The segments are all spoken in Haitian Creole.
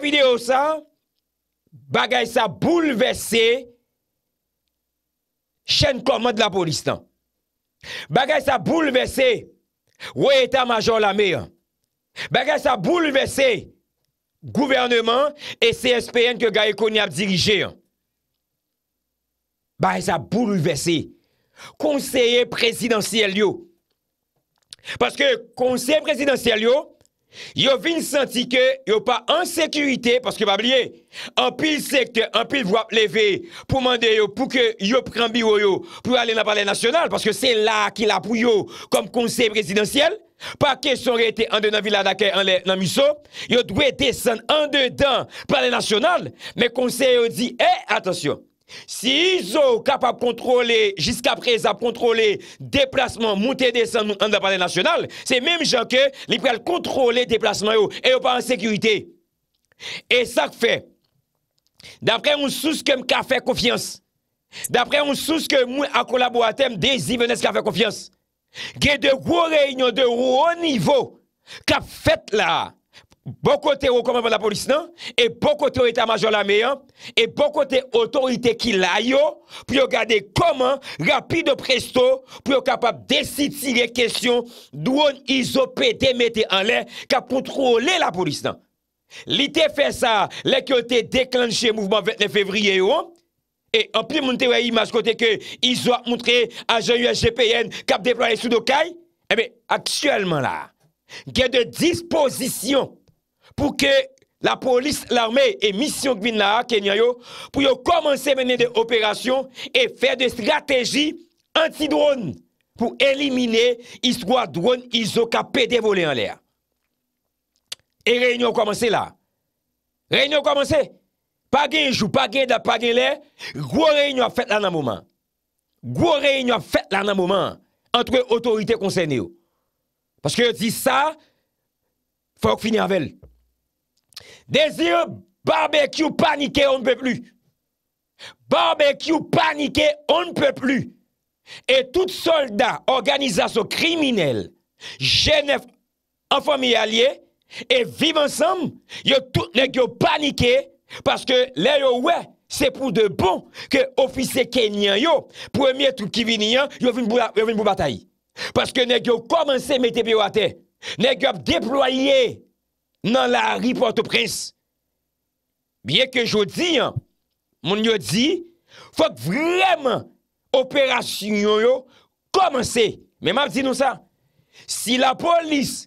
video sa bagay sa boulevese chen komad la polistan. Bagay sa boulevese ou e eta majon la me. Bagay sa boulevese gouvernement e CSPN ke gaye koni ap dirije. Bagay sa boulevese. Konseye prezidentiel yo. Paske konseye prezidentiel yo, Yo vin santi ke yo pa an sekurite, paske pa bliye, an pil sekte, an pil vwa pleve pou mande yo pou ke yo pran biwo yo pou ale nan pale nasyonal, paske se la ki la pou yo kom konsey prezidentiyel, pa ke son rete an de nan vila dake an le nan miso, yo dwe desen an de dan pale nasyonal, me konsey yo di, e, eh, atensyon. Si izo kap ap kontrole, jiska prez ap kontrole deplasman mouten desan moun an dapanen nasyonal, se menm jan ke li prel kontrole deplasman yo, e yo pa an sekurite. E sak fe, dapre moun sous kem kap fe konfians, dapre moun sous kem moun akolabo atem de zi venez kap fe konfians, ge de wou reynyon de wou wou nivou, kap fet la. Bo kote non? bon bon yo koman pa la polis nan, e bo kote yo eta majon la meyan, e bo kote otorite ki layo, pou yo gade koman rapi de presto, pou yo kapap desiti le kesyon, douon izopete mette an len, kap kontrole la polis nan. Li te fè sa, le ki yo te deklanche mouvman 29 fevriye yo, e anpil moun te wè yi mas kote ke izo ap moutre a jan yu SGPN kap deplan le sudokay, ebe, aksyèlman la, gen de dispozisyon pou ke la polis, l'armè, et mission gvin la, kenya yo, pou yo komanse menen de operasyon, et fè de strategi anti-drone, pou elimine iswa drone iso ka pede vole an lè. Et rey nou komanse la. Rey nou komanse. Pagèj ou pagèj da pagè lè, gwo rey nou a fèt lan an mouman. Gwo rey nou a fèt lan an mouman, antwe otorite konsen yo. Paskè yo di sa, fè yo k finen avèl. Desi yon barbecue panike, on ne peut plus. Barbecue panike, on ne peut plus. Et tout soldat, organizasyon kriminelle, genèf, enfamilialye, et vive ensemble, yon tout negyo panike, parce que lè yon wè, c'est pou de bon, que ofise kenyan yon, premier troupe ki vin yon, yon vin bou bataille. Parce que negyo komanse mette piwate, negyo ap deploye, nan la ripote prens. Biye ke jodi, moun yo di, fok vremen operasyon yo komanse. Si la polis,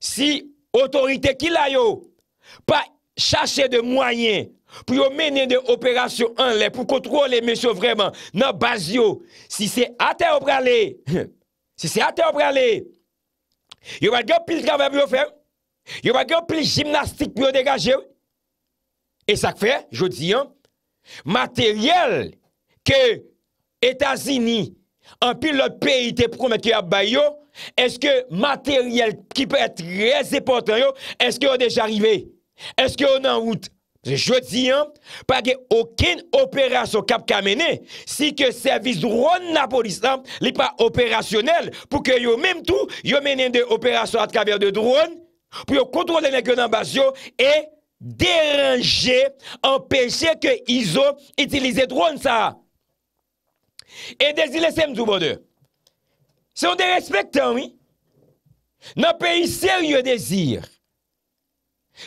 si otorite ki la yo, pa chache de mwayen pou yo mene de operasyon anle pou kontrole menso vremen nan baz yo, si se ate o prale, si se ate o prale, yo va diyo pil travab yo fèm yo wak yo pli jimnastik mi yo degaje e sak fre, jo di yon materyel ke Etasini an pi lot pe ite prou met ki ap bay yo eske materyel ki pe ete re zepotan yo eske yo deja rive eske yo nan wout jo di yon, pake okin operasyon kap kamene si ke servis drone na polis li pa operasyonel pou ke yo menen de operasyon at kaver de drone pou yo kontrol ene genan bas yo, e deranje, empeshe ke izo, itilize droun sa. E dezile sem zubode. Se yon de respek tan, nan peyi serye dezir,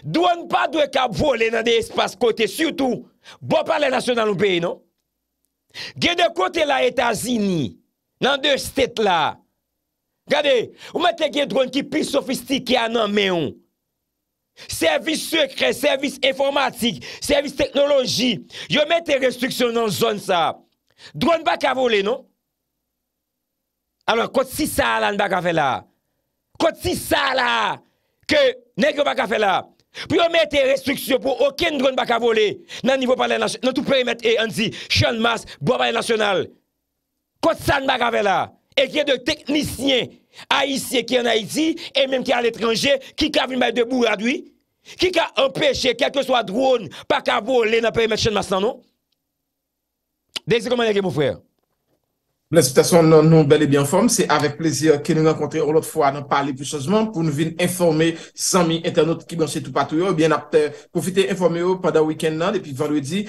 dwan pa dwe kap vole nan de espas kote, siv tou, bo pa le nasyon nan nou peyi, non? Ge de kote la etazini, nan de stet la, Gade, ou mette gen drone ki pi sofistik ki anan meyon. Servis sekre, servis informatik, servis teknoloji. Yo mette restriksyon nan zon sa. Drone bak avole, non? Alon, kot si sa lan bak afe la. Kot si sa la, ke negre bak afe la. Po yo mette restriksyon pou oken drone bak avole. Nan nivou pale, nan tou perimet e anzi, chan mas, boba e nasyonal. Kot sa nan bak afe la. E kye de teknisyen a yisi e kye en Haiti, e menm kye al etranje, ki ka vimay debou radwi? Ki ka empeshe, kelke swa drone, pa kabou, le na pey met chen mas nan nou? Dey se komanyage mou fweyè. Lansitasyon nan nou bel e bian form, se avèk plezir ke nou renkontre ou lot fwa nan pali pou chanjman pou nou vin informe 100.000 internet ki bansye tout patou yo, profite informe yo pwada wikend nan epi valwedi,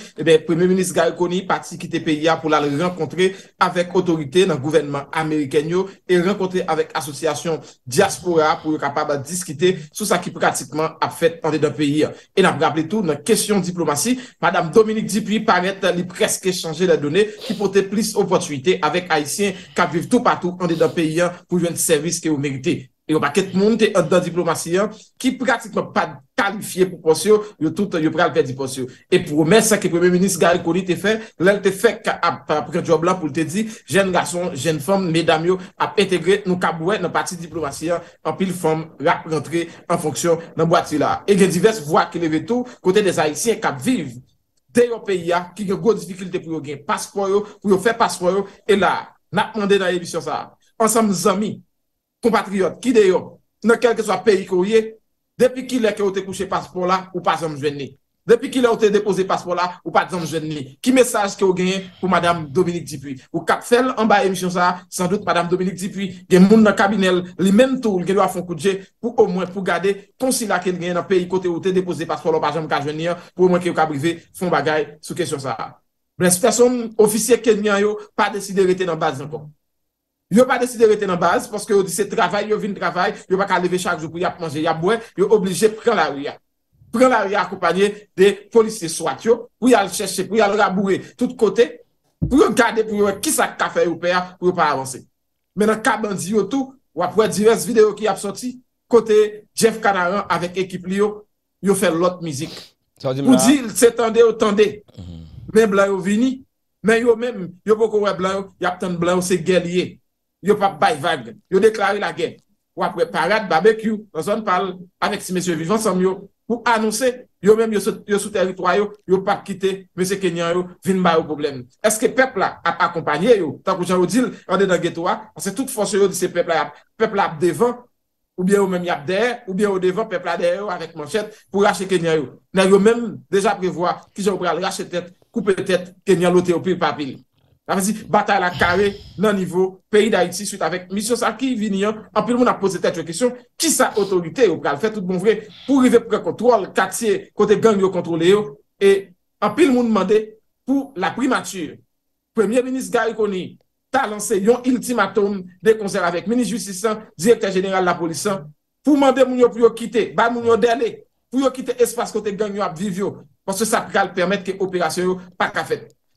premye minis Garkoni pati kite PIA pou la renkontre avèk otorite nan gouvenman Amerikanyo e renkontre avèk asosyasyon diaspora pou yo kapab a diskite sou sa ki pratikman ap fèt an de da peyi. E nan praple tout nan kesyon diplomasi, madame Dominique Dupuis parete li preske chanje la donè ki pote plis opotuitè avèk ayisyen kap viv tou patou an de dan peyi an pou jwen servis ke ou merite. E ou pa ket moun te an dan diplomasyen ki pratikman pa kalifiye pou posyo, yo tout yo pral pe di posyo. E pou mè sa ke premier ménis gare kou li te fè, lè te fè ka ap prèdjou blan pou te di, jèn gason, jèn fòm, mè dam yo ap etégre nou kap wè nan pati diplomasyen an pil fòm la rentré an fonksyon nan bwati la. E gen divers vwa ki leve tou, kote des ayisyen kap viv, deyon peyi a, ki gen gwo difikilite pou yo gen paspor yo, pou yo fe paspor yo, e la, na pwande nan ebi syon sa a. Ansem zami, kompatriot, ki deyon, nan kelke sa peyi kouye, depi ki lè ke yo te kouche paspor la, ou pasom zveni. Depi ki la ou te depoze paspola ou pa djam jen ni, ki mesaj ki ou genye pou madame Dominique Dibuy? Ou kap fel an ba emisyon sa, san dout madame Dominique Dibuy gen moun nan kabinel li menm tou l gen yo a fon koutje pou o mwen pou gade konsila ken genye nan peyi kote ou te depoze paspola ou pa djam ka jen ni an pou o mwen ke yo ka brive fon bagay sou kesyon sa. Ben, spesom, ofisye kenyan yo pa deside rete nan bazen kon. Yo pa deside rete nan bazen pwoske yo dise travay, yo vin travay, yo baka leve chak jo pou ya pwange ya bwen, yo oblije pren la ou ya. Pren la re akopanyen de polis se swat yo, pou yal cheshe, pou yal rabouye tout kote, pou yal gade pou yal ki sa ka fe oupe ya pou yal pa avanse. Menan Kaban di yo tou, wapwe di res videyo ki ap soti, kote Jeff Kanaran avek ekip li yo, yo fe lot mizik. Ou di, se tende ou tende, mhm. men blan yo vini, men yo men, yo poko wap blan yo, yap ten blan yo se gelye, yo pa bay vag, yo deklari la gen. Wapwe parat, babek yo, wazan pal, avek si mesye vivansan yo. Ou anonsè, yo mèm yo sou territoy yo, yo pa kite, mèm se kenyan yo, vin ba yo problem. Eske pepla ap akompanyè yo, tan kou jan yo dil, an de dan getoa, an se tout fonse yo di se pepla ap devan, ou bien yo mèm yap der, ou bien yo devan pepla der yo anek manchet pou rache kenyan yo. Nè yo mèm deja prevoa ki jan yo pral rache tet, kou petet, kenyan lote yo pi papil. Ah, batal la kare nan nivou peyi da iti suite avek misyon sa ki vin yon an pil moun a pose tetre kisyon ki sa otorite ou pral fè tout bon vre pou rive prekontrol katsye kote gang yo kontrole yo, e an pil moun mande pou la primature Premier Ministre Garikoni ta lanse yon ultimatum de konser avek Ministre Justisan, Direkter General la Polisan, pou mande moun yo pou yo kite ba moun yo dele, pou yo kite espase kote gang yo ap vivyo, pwansè sa pral permèt ke operasyon yo pa kafèd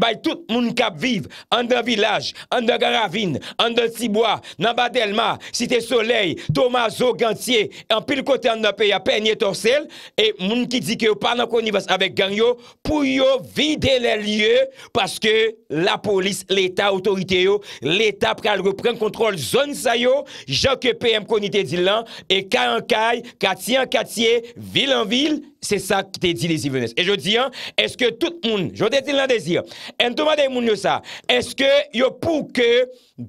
Bay tout moun kap viv, an de vilaj, an de garavine, an de tibwa, nan ba delma, site soleil, domazo, gantye, an pil kote an de peya, penye torsel, e moun ki di ki yo pa nan konivas avek gang yo, pou yo vide le liye, paske la polis, l'eta otorite yo, l'eta pral repren kontrol zon sa yo, jok e pm konite di lan, e ka an kay, katye an katye, vil an vil, Se sa ki te di li zivenes. E jo di an, eske tout moun, jote ti lan de zi an, entoumane moun yo sa, eske yo pou ke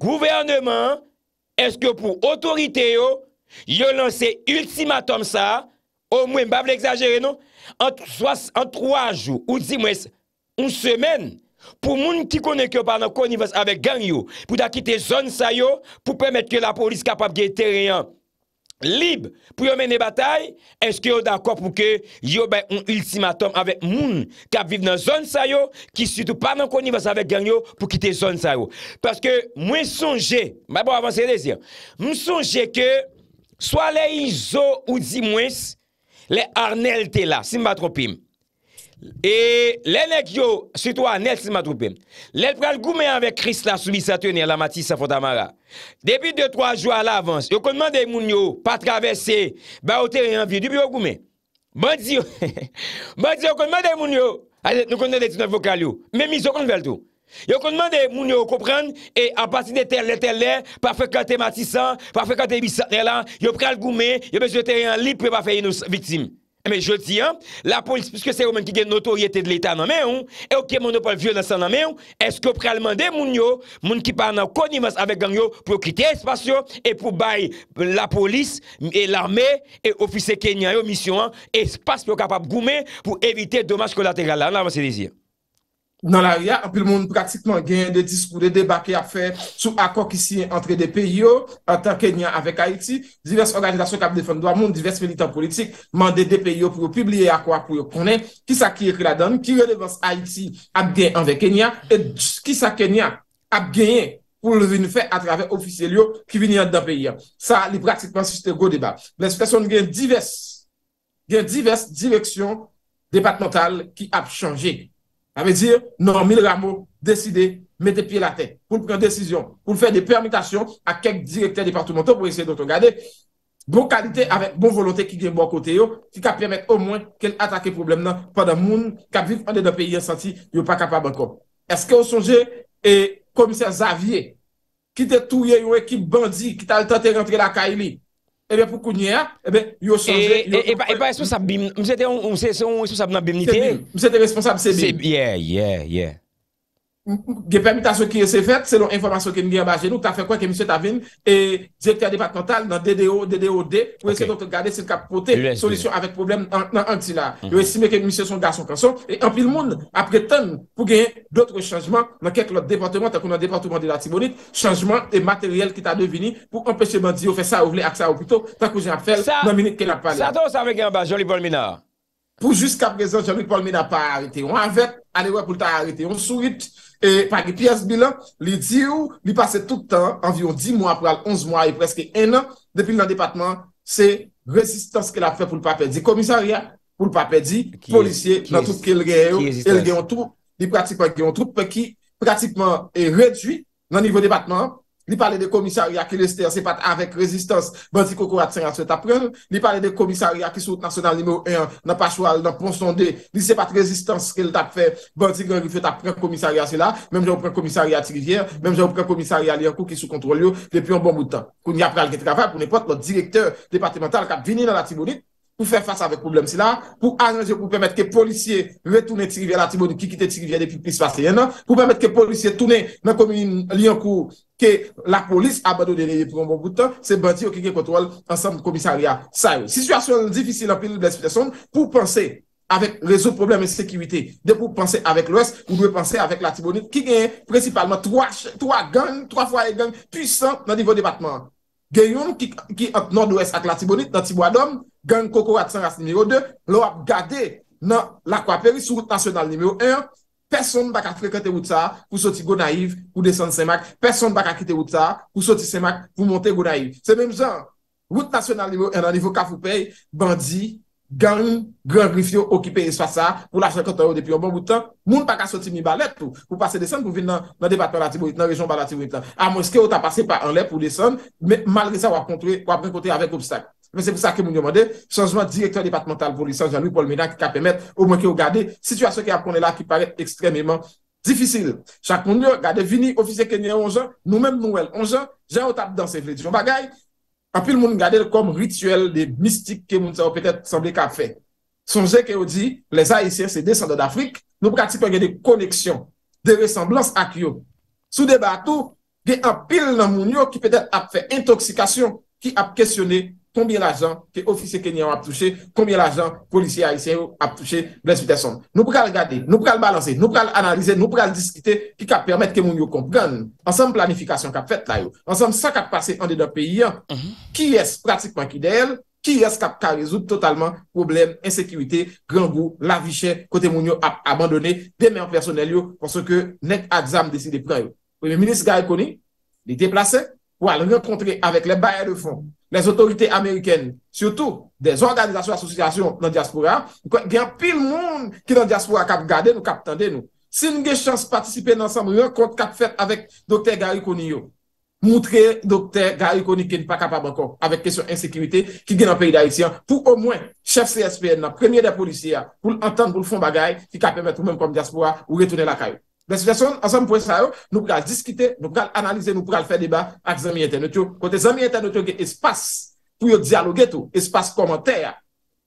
gouvernement, eske yo pou otorite yo, yo lanse ultimatum sa, non? ou mwen mbap li exagere nou, an 3 jou, ou di mwen, un semen, pou moun ki konen ki yo par nan konnivers avek gang yo, pou da kite zon sa yo, pou pwemet ki la polis kapap ge te reyan, Lib pou yo mene batay, eske yo d'akop pou ke yo bè un ultimatum avèk moun kap viv nan zon sa yo, ki sütou pa nan konivans avèk ganyo pou kite zon sa yo. Paske mwen sonje, mwen bon sonje ke, swa le yi zo ou di mwen, le arnel te la, simba tropim. E le nek yo sütou anel simba tropim. Le pral goume avèk kris la soubi sa tènyè la mati sa fondamara. Depi 2-3 jou al avans, yo konman de moun yo pa travese ba ou teri an vi, dupi ou goume. Ban di bon yo, ban di yo konman de moun yo, nou konman de ti nou vokal yo, men mi zokon vel tou. Yo konman de moun yo koupran, e apasi de tel le tel le, pa fekante matisan, pa fekante bisant nela, yo pral goume, yo bezou teri an li, pe pa feye nou vitim. Mè jòl si an, la polis, pwiske se yo men ki gen notoryete de l'Etat nan mè an, e yo ke monopole vyo nan san nan mè an, eske prèlman de moun yo, moun ki pa nan konimas avek gang yo, pou kite espasyon, e pou bay la polis, e l'armè, e ofise kenyan yo, misyon an, espasyon pou kapap goumè, pou evite domaj kolateral la. An avansi dizi. nan la ria apil moun pratikman genye de diskou, de deba ki ap fe sou akok isi entre de peyo an tan Kenya avek Haiti, divers organizasyon kap defen do amoun, divers militant politik mande de peyo pou yo publie akwa pou yo konen, ki sa ki ekla dan, ki relevanse Haiti ap genye anve Kenya et ki sa Kenya ap genye pou levin fe atrave ofisye liyo ki vini an dan peyo. Sa li pratikman siten go deba. Mwen spesyon genye divers, genye divers direksyon debat mental ki ap chanje genye. Bon a ve dire, nan, mil ramo, deside, mette pi la ten, pou l pren desisyon, pou l fè de permitation a kek direkter departemental pou esè d'oto gade. Bon kalite, avè bon volontè ki gen bo akote yo, ki ka permette au mwen ke l atake problem nan, padan moun, ka bif an de nan peyi yon santi, yo pa kapab akop. Eske ou sonje, komiser Xavier, ki te touye yo ekip bandi, ki tal tante rentre la ka ili? Ebe eh pou kounye eh a, ebe yo sanje. E pa esponsab bim, mse te on esponsab nan bim nite? Mse te esponsab se bim. Yeah, yeah, yeah. ge permita sou ki yo se fet, se lon informasyon ke mi gen ba gen nou, ta fe kwa ke misye ta ven, e direktè a debat kontal, nan DDO, DDO-D, pou esè nou te gade se kapote, solisyon avèk problem nan anti la. Mhm. Yo esime ke misye son gason konson, e ampli l moun apre ten, pou gen doutre chanjman, nan kek lot departement, takou nan departement de la Timonit, chanjman e materyel ki ta devini, pou empèche bandi yo fè sa ou vle ak sa ou pito, takou jen ap fè nan mini ke la pan la. Sato sa me gen ba, joli Paul Minard. Pou jusqu'a prezant, E pagi pi as bilan, li di ou, li pase toutan, anvion 10 mwa, pral 11 mwa, e preske 1 an, depil nan depatman, se rezistans ke la fe pou l'papè di komisaria, pou l'papè di, polisye, nan troup ke lge yo, e lge yon troup, li pratikman yon troup, pe ki pratikman e redwi nan nivou depatman, li pale de komisariya ki lester sepate avèk rezistans, bè ti koukourat se rase ta prèl, li pale de komisariya ki soute nasyonal nime ou en, nan pachwal, nan ponson de, li sepate rezistans ke l tap fè, bè ti genri fè ta prèm komisariya se la, mèm jè ou prèm komisariya trivèr, mèm jè ou prèm komisariya li an kou ki sou kontrol yo, depi an bon moutan. Kou ni ap prèl ki travè, pou nè pot lò direkteur departemental kap vini nan la tibounit, pou fèr fase avèk poublem se la, pou anreje pou p ke la polis abado dene yi prou mbon goutan, se bati ou ki gen kontrol ansam komisaria sa yo. Sisyasyon difisil apil blespe son, pou panse avek rezo probleme sekwite, de pou panse avek lwes, kou mwen panse avek la tibonit, ki gen principalmente 3 gang, 3 fwa e gang, pwisan nan divo debatman. Gen yon ki ante nord-wes ak la tibonit, nan tibwa dom, gang Kokorat Sanras nimeyo 2, lwap gade nan lakwa peri sou tasyonal nimeyo 1, Peson bak a frekete wou ta pou soti go naiv pou desen semak. Peson bak a kite wou ta pou soti semak pou monte go naiv. Se menm zan, wout nasyonal nivou en euh, an nivou ka pou pey, bandi, gang, gran grifyo okipeye swasa pou la 50 euro depi yon bon woutan. Moun bak a soti mi ba let pou. Wou pase desen pou vin nan debat parati wou itan, rejon parati wou itan. A monske wou ta pase pa an let pou desen, malre sa wap rekote avek obstak. Mwen se pou sa ke moun yomande, chanjman direktor departemental voun lisan, Jean-Louis Paul Médan, ki kap emet ou mwen ke yon gade, situasyon ke ap konen la ki pare ekstremement difisil. Chak moun yon gade, vini, ofise ke nye onjan, nou men nou el onjan, jen otap dan se vredijon bagay, anpil moun gade kom rituel de mistik ke moun sa ou petet sanble ka ap fe. Sonje ke yon di, les A.I.C.R. se desan do d'Afrique, nou prati pe gen de koneksyon, de ressemblans ak yo. Sou debato, gen anpil nan moun yon ki petet ap fe intoxikasy konbien la jan ke ofise kenyan ap touche, konbien la jan polisiye a isen yo ap touche blensite son. Nou pral gade, nou pral balanse, nou pral analize, nou pral diskite ki kap permette ke moun yo kompran. Ansem planifikasyon kap fet tayo, ansem sa kap pase an de do peyi mhm. an, ki yes pratikman ki del, ki yes kap ka rezout totalman problem, insekuité, grangou, la vichè, kote moun yo ap abandone, demè an personel yo, konso ke nek a exam deside pran yo. Ouye, menis gaye koni, li teplase, Ou al renkontre avek le bayer de fond, les otorite Ameriken, surtout des organizasyon asosyasyon nan Diaspora, gen pil moun ki nan Diaspora kap gade nou, kap tende nou. Se nou gen chans patisipe nan san moun renkont kap fet avek Dr. Gary Koni yo, moutre Dr. Gary Koni ken pa kap abankon avek kesyon insekirite ki gen an peyi da isi an, pou ou mwen, chef CSPN nan, premye de polisya, pou l'antan pou l'fon bagay, ki kap emet ou men kom Diaspora ou retounen la kayo. La situasyon, ansem pou e sa yo, nou pou kal diskite, nou pou kal analize, nou pou kal fe deba ak zami internet yo. Kote zami internet yo gen espas pou yo diyaloge tou, espas komentare.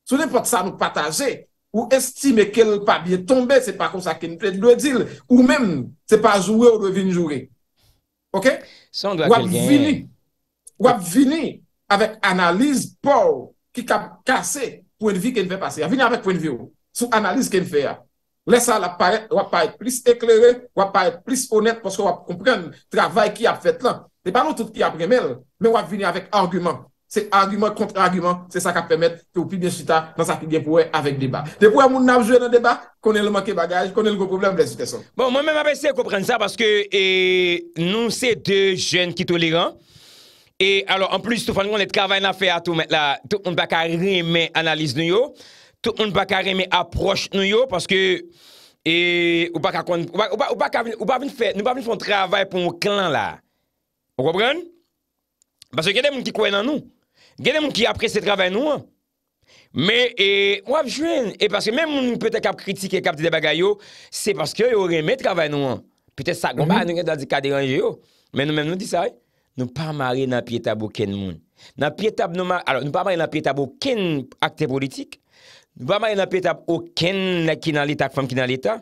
Sou ne pot sa nou pataje ou estime kel pa biye tombe, se pa kon sa ken lue dil, ou men se pa jure ou devine jure. Ok? Wap vini, wap vini avek analize pou ki kap kase pou envi ken fe pase. Wap vini avek pou envi ou, sou analize ken fe a. Lè sa la paret, wap paret plis eklerè, wap paret plis honèt pwos wap komprenn travay ki ap fèt lan. De pa nou tout ki ap remèl, mè wap vini avèk argüment. Se argüment kontre argüment, se sa ka pèmèt ki ou pi bè suta nan sa ki genpouè avèk debat. De pouè moun nan jwè nan debat, konè lè manke bagaj, konè lè gò probleme blè sute son. Bon, mwen mè mè ap esè komprenn sa pwos ke nou se de jèn ki tolè ran. E alò, an plis, tou fanyon, lè tkavay nan fè a tou mèt la, tou mè baka remè analiz nou yo. Tout moun baka reme aproche nou yo, paske, e, ou baka kon, ou baka, ou baka, ou baka vini fè, nou baka vini fon travay pou mwen klan la. Ou wap ren? Baske genè moun ki kwen nan nou. Genè moun ki apre se travay nou an. Me, e, wap jwen, e paske men moun nou pete kap kritike, kap di debaga yo, se paske yo reme travay nou an. Pete sa, mwen mhm. mwen mwen mwen, nan di kaderan yo, men nou men nou disay, nou pa marre nan pietabo ken moun. Nan pietabo nou marre, alo, nou pa marre nan piet Nou pa ma yon apet ap oken la ki nan lita ak fam ki nan lita.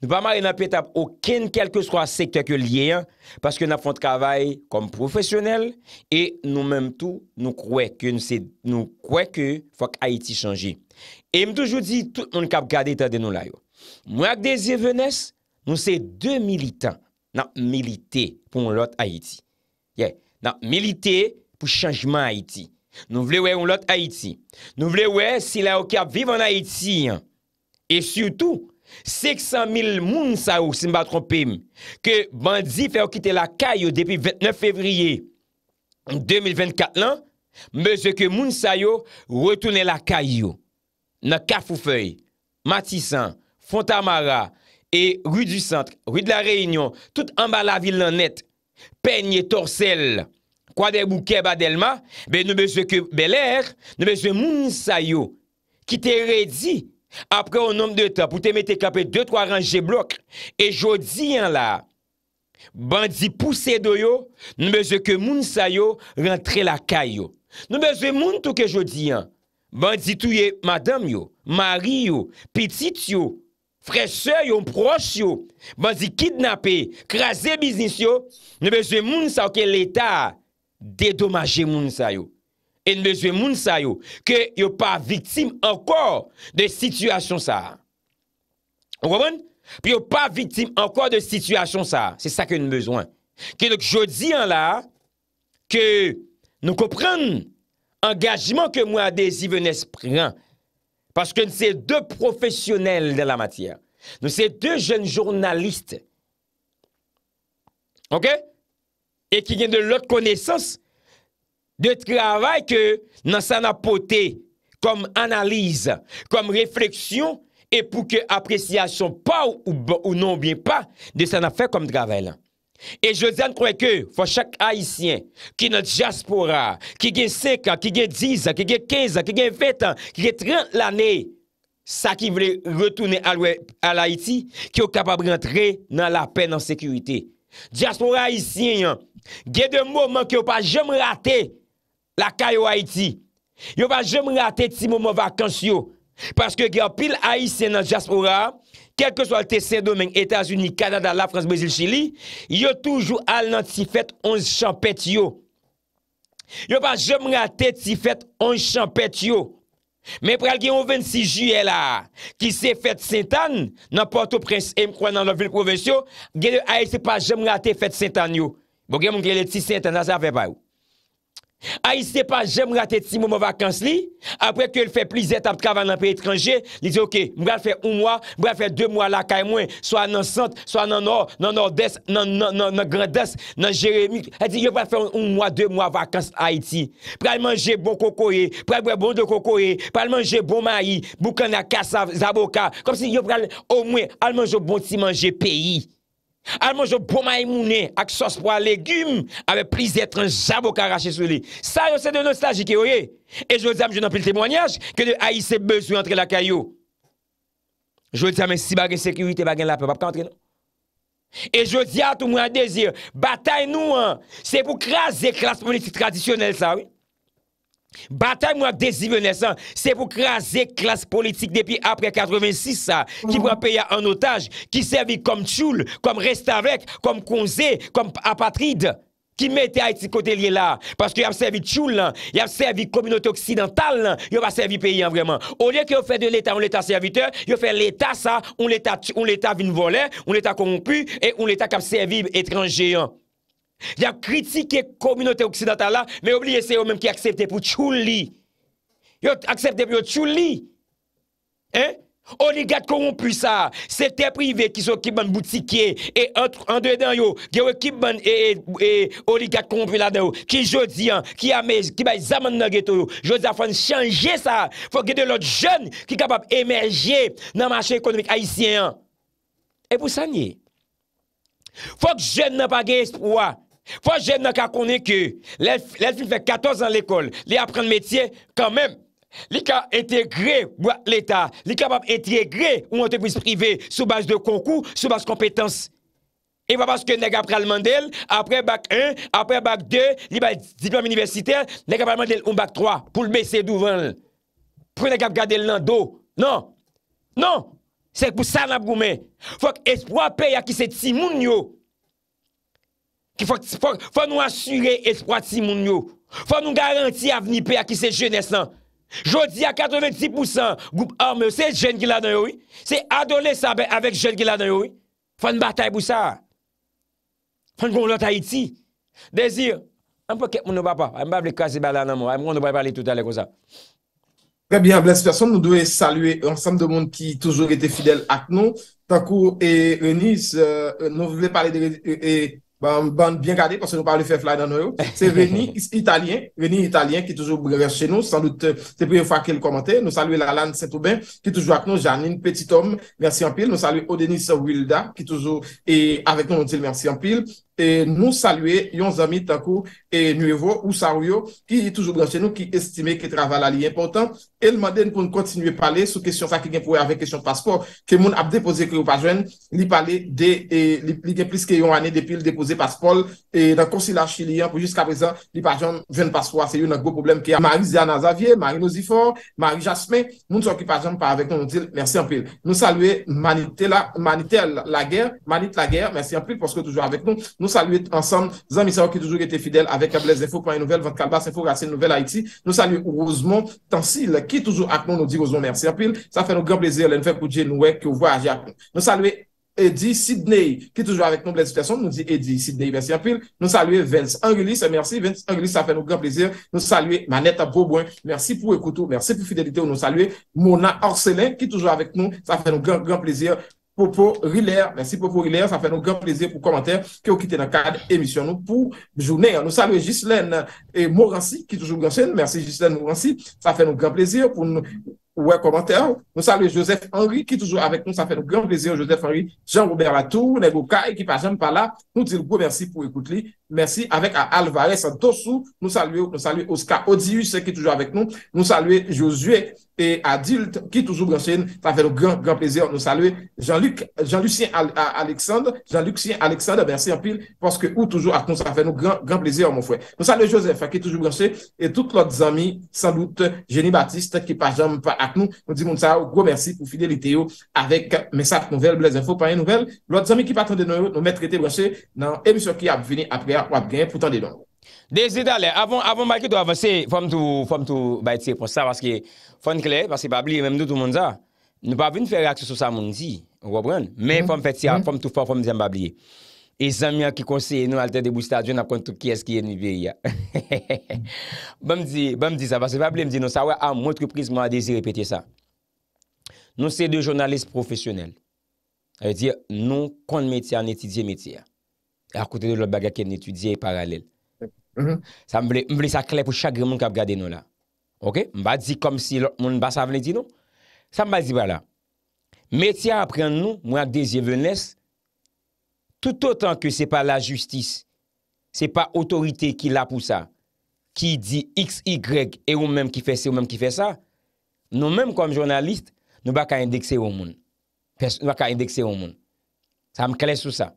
Nou pa ma yon apet ap oken kelke skwa sektak yo liyeyan. Paske yon ap fonte kavay kom profesyonel. E nou menm tou nou kwek yo fwa ki Haiti chanji. E m toujou di tout moun kap gade ta den nou la yo. Mwen ak de Zevenes, nou se de militan nan milite pou lot Haiti. Nan milite pou chanjman Haiti. Nou vle wè ou lot Haïti Nou vle wè si la ou kèp vive an Haïti E syoutou Seksan mil moun sa ou Si mba trompim Ke bandi fè ou kite la kayo Depi 29 fevriye 2024 lan Mbe zè ke moun sa ou Retounen la kayo Nan Kafoufei, Matisan, Fontamara E rue du centre Rue de la Réunion Tout amba la ville nan net Peigne et torsel wade bouke badelma, be nou bezwe ke beler, nou bezwe moun sa yo, ki te redi, apre ou nom de ta, pou te mette kape 2-3 rangé blok, e jodi an la, ban di pousse do yo, nou bezwe ke moun sa yo, rentre la kay yo, nou bezwe moun touke jodi an, ban di touye madam yo, mari yo, petit yo, frese yo, proche yo, ban di kidnapé, krasé biznis yo, nou bezwe moun sa yo ke leta, dedomaje moun sa yo. En bezwe moun sa yo, ke yo pa vitim ankor de sityasyon sa. Ou gwa bon? Pi yo pa vitim ankor de sityasyon sa. Se sa ke yon bezwen. Ke nou kjodi an la, ke nou kopren engajman ke mou adezi ven espri an. Paske nou se de profesyonel de la matiyan. Nou se de jen jounaliste. Ok? Ok? E ki gen de lot konesans, de travay ke nan san apote, kom analize, kom refleksyon, e pou ke apresyasyon pa bon, ou non bien pa, de san afe kom travay lan. E jodan kwen ke, fwa chak Haitien, ki nan diaspora, ki gen seka, ki gen diza, ki gen keza, ki gen fetan, ki gen tran lane, sa ki vle retoune al Haiti, ki yo kapab rentre nan la pen an sekurite. Diaspora Haitien yon, Ge de mouman ki yo pa jem rate la kayo Haiti, yo pa jem rate ti mouman vakans yo, paske gen pil Aïsse nan Diaspora, kelke swalte Saint-Domingue, Etats-Unis, Kanada, La France, Brésil, Chili, yo toujou al nan ti fet 11 champè ti yo. Yo pa jem rate ti fet 11 champè ti yo. Men pral gen 26 juye la, ki se fet Saint-Anne, nan Port-au-Prince, M-Croix nan la Ville-Provence yo, gen de Aïsse pa jem rate fet Saint-Anne yo. Bo gen moun krele ti sè intenazè avè bayou. A yi se pa jè moun rate ti moun moun vakans li, apre ke l fè pli zet ap travan an pe etranje, li di ok, moun rate fè un mwa, moun rate fè dè mwa la kèy mwen, so an nan sant, so an nan or, nan or des, nan nan nan nan grandes, nan jeremik. Ha di yo pral fè un mwa, dè mwa vakans a yi ti. Pral manje bon kokoye, pral mwen bon de kokoye, pral manje bon mayi, bou kèn la kas avokar, kom si yo pral o mwen al manjou bon ti manje peyi. Al moun joun poma e mounen ak sos pwa legume ave priz etran javok arache sou li. Sa yo se de nostalji ki oye. E joun zanm joun anpil te mwanyaj ke de aise bel sou yantre la kayo. Joun zanm en si bagen sekirite bagen la pepap ka antre nou. E joun zanm tou mwen adezir batay nou an. Se pou kras zek kras politik tradisyonel sa ouye. Bata mwak desi vyo nesan, se pou krasi klas politik depi apre 86 sa, ki mhm. pou ap payan an otaj, ki servi kom tchoul, kom restavek, kom konze, kom apatride, ki mette a eti kote liye la. Paske yon ap servi tchoul lan, yon ap servi kominote oksidental lan, yon ap servi payan vreman. Ou liye ki yon fè de l'Etat, yon l'Etat serviteur, yon fè l'Etat sa, yon l'Etat vin volen, yon l'Etat kompu, yon l'Etat kap servi etranjeyan. Ya kritike kominote oksidantala, me oubliye se yo menm ki aksepte pou chou li. Yo aksepte pou yo chou li. Hein? Oli gade korompu sa. Se te prive ki so kibman boutike, e andredan yo, gewe kibman e oligade korompu la den yo, ki jodi an, ki bay zaman nan geto yo, jodi a fwane chanje sa, fwak gede lot jen, ki kapap emerje nan masye ekonomik aisyen an. E pou sanye? Fwak jen nan page espwa, Fwa jen nan ka konen ke, lèl fin fè 14 an l'ekol, li apren metye, kanmen, li ka etegre wak l'Etat, li ka pap etegre ou an tepouz prive sou bas de konkou, sou bas kompetans. E wap aske nega pral mandel, apre bak 1, apre bak 2, li ba diplom universitè, nega pral mandel ou bak 3, pou l'me se douvan l. Pou nega gade l nan do, nan, nan, se pou sa nan broumen, fwa espo apè ya ki se timoun yo. ki fwa nou asyre espwati moun yo, fwa nou garanti avni pe a ki se jene san, jodi a 90% goup arme, se jen gila nan yo, se adole sabè avèk jen gila nan yo, fwa nou batay pou sa, fwa nou goun lotay ti, dezy, an pou ke moun nou ba pa, an pou moun nou ba pali touta le kosa. Prebyen, bles person, nou dwe salue ansam de moun ki toujou ete fidel ak nou, tankou e riniz, nou vwe pale de riz, Bon, bon, bien gardé, parce que nous parlez fèf là dans nos yeux. C'est Vénie, italien, Vénie, italien, qui toujours brèche chez nous, sans doute, euh, c'est la première fois qu'elle commentait. Nous saluons la lande Saint-Aubin, qui est toujours avec nous, Jeannine, petit homme, merci en pile. Nous saluons Odenis Wilda, qui toujours est avec nous, on dit merci en pile. E nou salwe yon zami takou e mwevo ou sa wyo ki yi toujou branche nou ki estime ke travala li important. El maden pou nou kontinu pale sou kesyon sa ki gen pou ave kesyon paspor ke moun ap depose ki ou pa jwen li pale de, e, li gen plis ke yon ane depose paspor e dan konsilaj chili yon pou jiska prezant li pa jwen ven paspor. Se yon nan go problem ki yon Marius Diana Xavier, Marius Nozifor, Marius Jasmin, moun sou ki pa jwen pa avek nou nou dil, mersi anpil. Nou salwe manite la, manite la ger, manite la ger, mersi anpil porske toujou avek nou. Nou Saluer ensemble Zami qui toujours été fidèle avec Ablez Info, une Nouvelle, Vente Calbas Info, Racine Nouvelle Haïti. Nous saluons Rosemont Tansil qui toujours avec nous, nous dit Rosemont merci à pile. Ça fait un grand plaisir de pour Dieu nous que vous avec nous. Nous saluons Eddie Sydney, qui toujours avec nous, Blaise nous dit Eddie Sydney, merci à pile. Nous saluons Vince Angelis, merci Vince Angelis, ça fait un grand plaisir. Nous saluons Manette Beauboin, merci pour écouter, merci pour fidélité. Nous saluons Mona Orselin, qui toujours avec nous, ça fait un grand, grand plaisir. Popo Riler, mersi Popo Riler, sa fè nou gran plezir pou komentèr ki ou kite nan kade emisyon nou pou jounèr. Nou salwe Gislène et Morancy ki toujou gransèl. Mersi Gislène et Morancy, sa fè nou gran plezir pou nou wè komentèr. Nou salwe Joseph Henry ki toujou avèk nou sa fè nou gran plezir. Joseph Henry, Jean-Roubert Latour, Negoca, Ekipa Jempa la. Nou dize nou pou mersi pou ekoute li. mersi, avèk a Alvarez, a Dossou, nou saluè, nou saluè Oscar Odius, se ki toujou avèk nou, nou saluè Josué et Adil, ki toujou branche, sa fè nou gran, gran plezè, nou saluè Jean-Luc, Jean-Lucien Alexandre, Jean-Lucien Alexandre, bè, se apil, porske ou toujou ak nou, sa fè nou gran, gran plezè an moun fwè. Nou saluè Joseph, a ki toujou branche, et tout lòt zami, saloute Jenny Baptiste, ki pa jam pa ak nou, nou di moun sa, gwo mersi pou fidelite yo avèk mesap nouvel, blèzè fò, panye nouvel, l akwa gwen pou tan de do. Dezi dalè, avon mbalki do avansè, fòm tou baytse pou sa, fòm kler, fòm se babli, mèm nou tou moun za, nou pa vè n fè reaksyon sou sa moun zi, mè fòm fè tsyan, fòm tou fòm fòm diyan babli. E zanmyan ki konsey nou al tè debou stadion ap kontou ki eskye nivye ya. Bèm di sa, fòm se babli, mdino sa wè am, mwotre priz mwa dezi repete sa. Nou se de jounalist profesyonel. A yè di, nou kon metye an etidye metye ya. akoute de lò baga ken etudye e paralel. Sa m vle sa kle pou chakre moun kap gade nou la. Ok? M ba di kom si lò moun basa vle di nou. Sa m ba di wala. Metia apren nou, mwen ak deziye ven les, tout otan ke se pa la justis, se pa otorite ki la pou sa, ki di x, y, e ou mèm ki fe se ou mèm ki fe sa, nou mèm kom jounalist, nou baka indekse ou moun. Nou baka indekse ou moun. Sa m kle sou sa.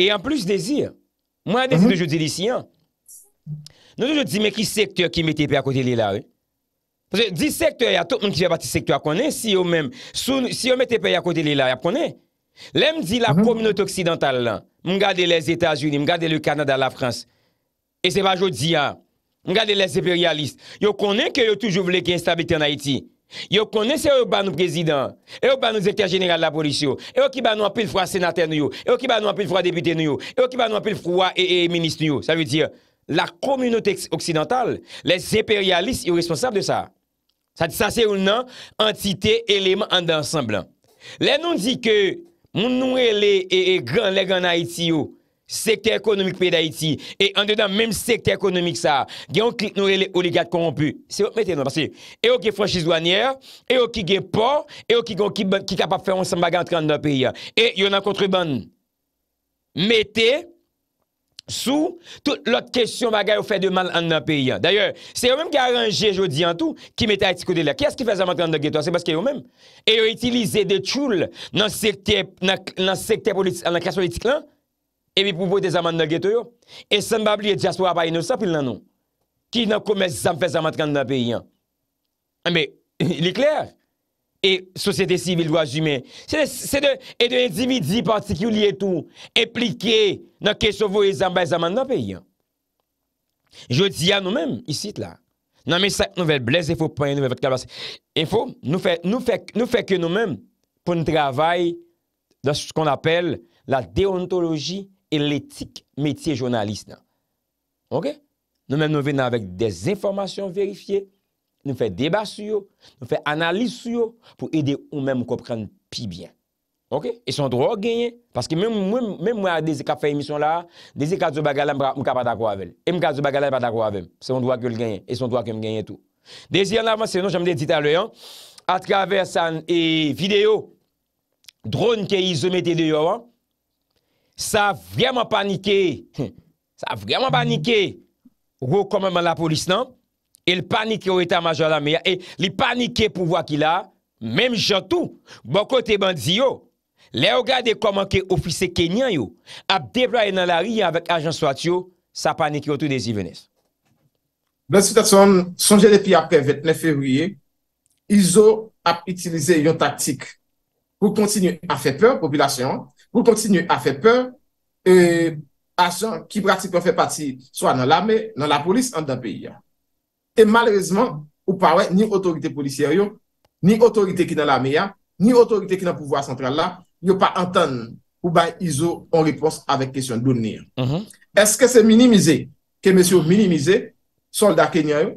E an plus mhm. de zi, mwen an de zi de jo de li si an, nou de jo di me ki sektor ki mette pe akote li la, di mhm. sektor ya tot moun ki ve pati sektor a konen si yo men, si yo mette pe akote li la, ya konen, lèm di la kominot oksidental lan, mwen gade le Etats-Unis, mwen gade le Kanada, la France, e se pa jo di ya, mwen gade le zeperialist, yo konen ki yo toujou vle ki instabite an Haiti. Yo kone se yo ban nou prezident, yo ban nou zekter general la polisyon, yo ki ban nou apil fwa senater nou yo, yo ki ban nou apil fwa depite nou yo, yo ki ban nou apil fwa e e-minist nou yo. Sa ve diyo, la komunote oksidental, le zeperyalist yo responsable de sa. Sa di sa se ou nan, entite, eleman, andan semblan. Le nou di ke, moun nou e le e e gran, le gran Haiti yo. sekte ekonomik pey da iti, e an de dan, menm sekte ekonomik sa, gen yon klik nou re le oligat korompu, se yo mette nan, parce, e yo ki fwanshi zwanier, e yo ki gen pa, e yo ki kon ki kapap fey onsen bagan an tre an nan pey ya, e yo nan kontre ban, mette, sou, tout lot kesyon bagan yo fey de man an nan pey ya, d'ayor, se yo menm ki aranje jodi an tou, ki mette a iti kode la, kese ki fey zaman an tre an nan geto, se baske yo menm, e yo itilize de tchoul, nan sekte, nan evi pou pou ete zaman nan geto yo, e san babli ete jaswa apay inosapil nan nou, ki nan koumè zanpè zanpè zanpè zanpè yon. Ame, li kler, e sosete sivil doaj jimè, se de, se de, e de individi patikou li etou, eplike, nan ke sovo e zanpè zanpè zanpè yon. Je di ya nou men, isit la, nan me sa nou vel blèz, e fo pou paye nou vel vèkabase, e fo nou fèk yo nou men, pou nou travay, dans skon apel, la deontologi et l'etik metye jounaliste nan. Ok? Nou men nou ven nan vek des informasyon verifiye, nou fe debasyon, nou fe analisyon, pou ede ou men mou kopren pi bien. Ok? E son dro ganyen, paske men mwen a deze ka fe emisyon la, deze ka zobagalan mou ka pata kwavel, e mou ka zobagalan pata kwavel, se moun dro akil ganyen, e son dro akil mou ganyen tou. Deze yon avansyon, nou jame de dit aloyan, atraversan e video, drone ke yi zomete deyo an, sa vreman panike, sa vreman panike, wou komanman la polis nan, el panike ou etat major la mèya, el panike pou wak il a, mèm jantou, mwen bon kote mwen di yo, lè ou gade komanke ofise kenyan yo, ap debra yon nan la ri yon avèk ajan swat yo, sa panike ou tout de zi vènes. Blan, s'il tason, sonje depi apè 29 fèvrouye, izo ap itilize yon taktik pou kontinu a fè pleur popilasyon, pou kontinu a fe peur e asyon ki pratikon fe pati swa nan la me, nan la polis, an da pe ya. E malreseman, ou pa we, ni otorite polisye yo, ni otorite ki nan la me ya, ni otorite ki nan pouvoi a sentral la, yo pa entan ou bay izo an ripos avèk kesyon douni ya. Eske se minimize ke mesyo minimize solda kenya yo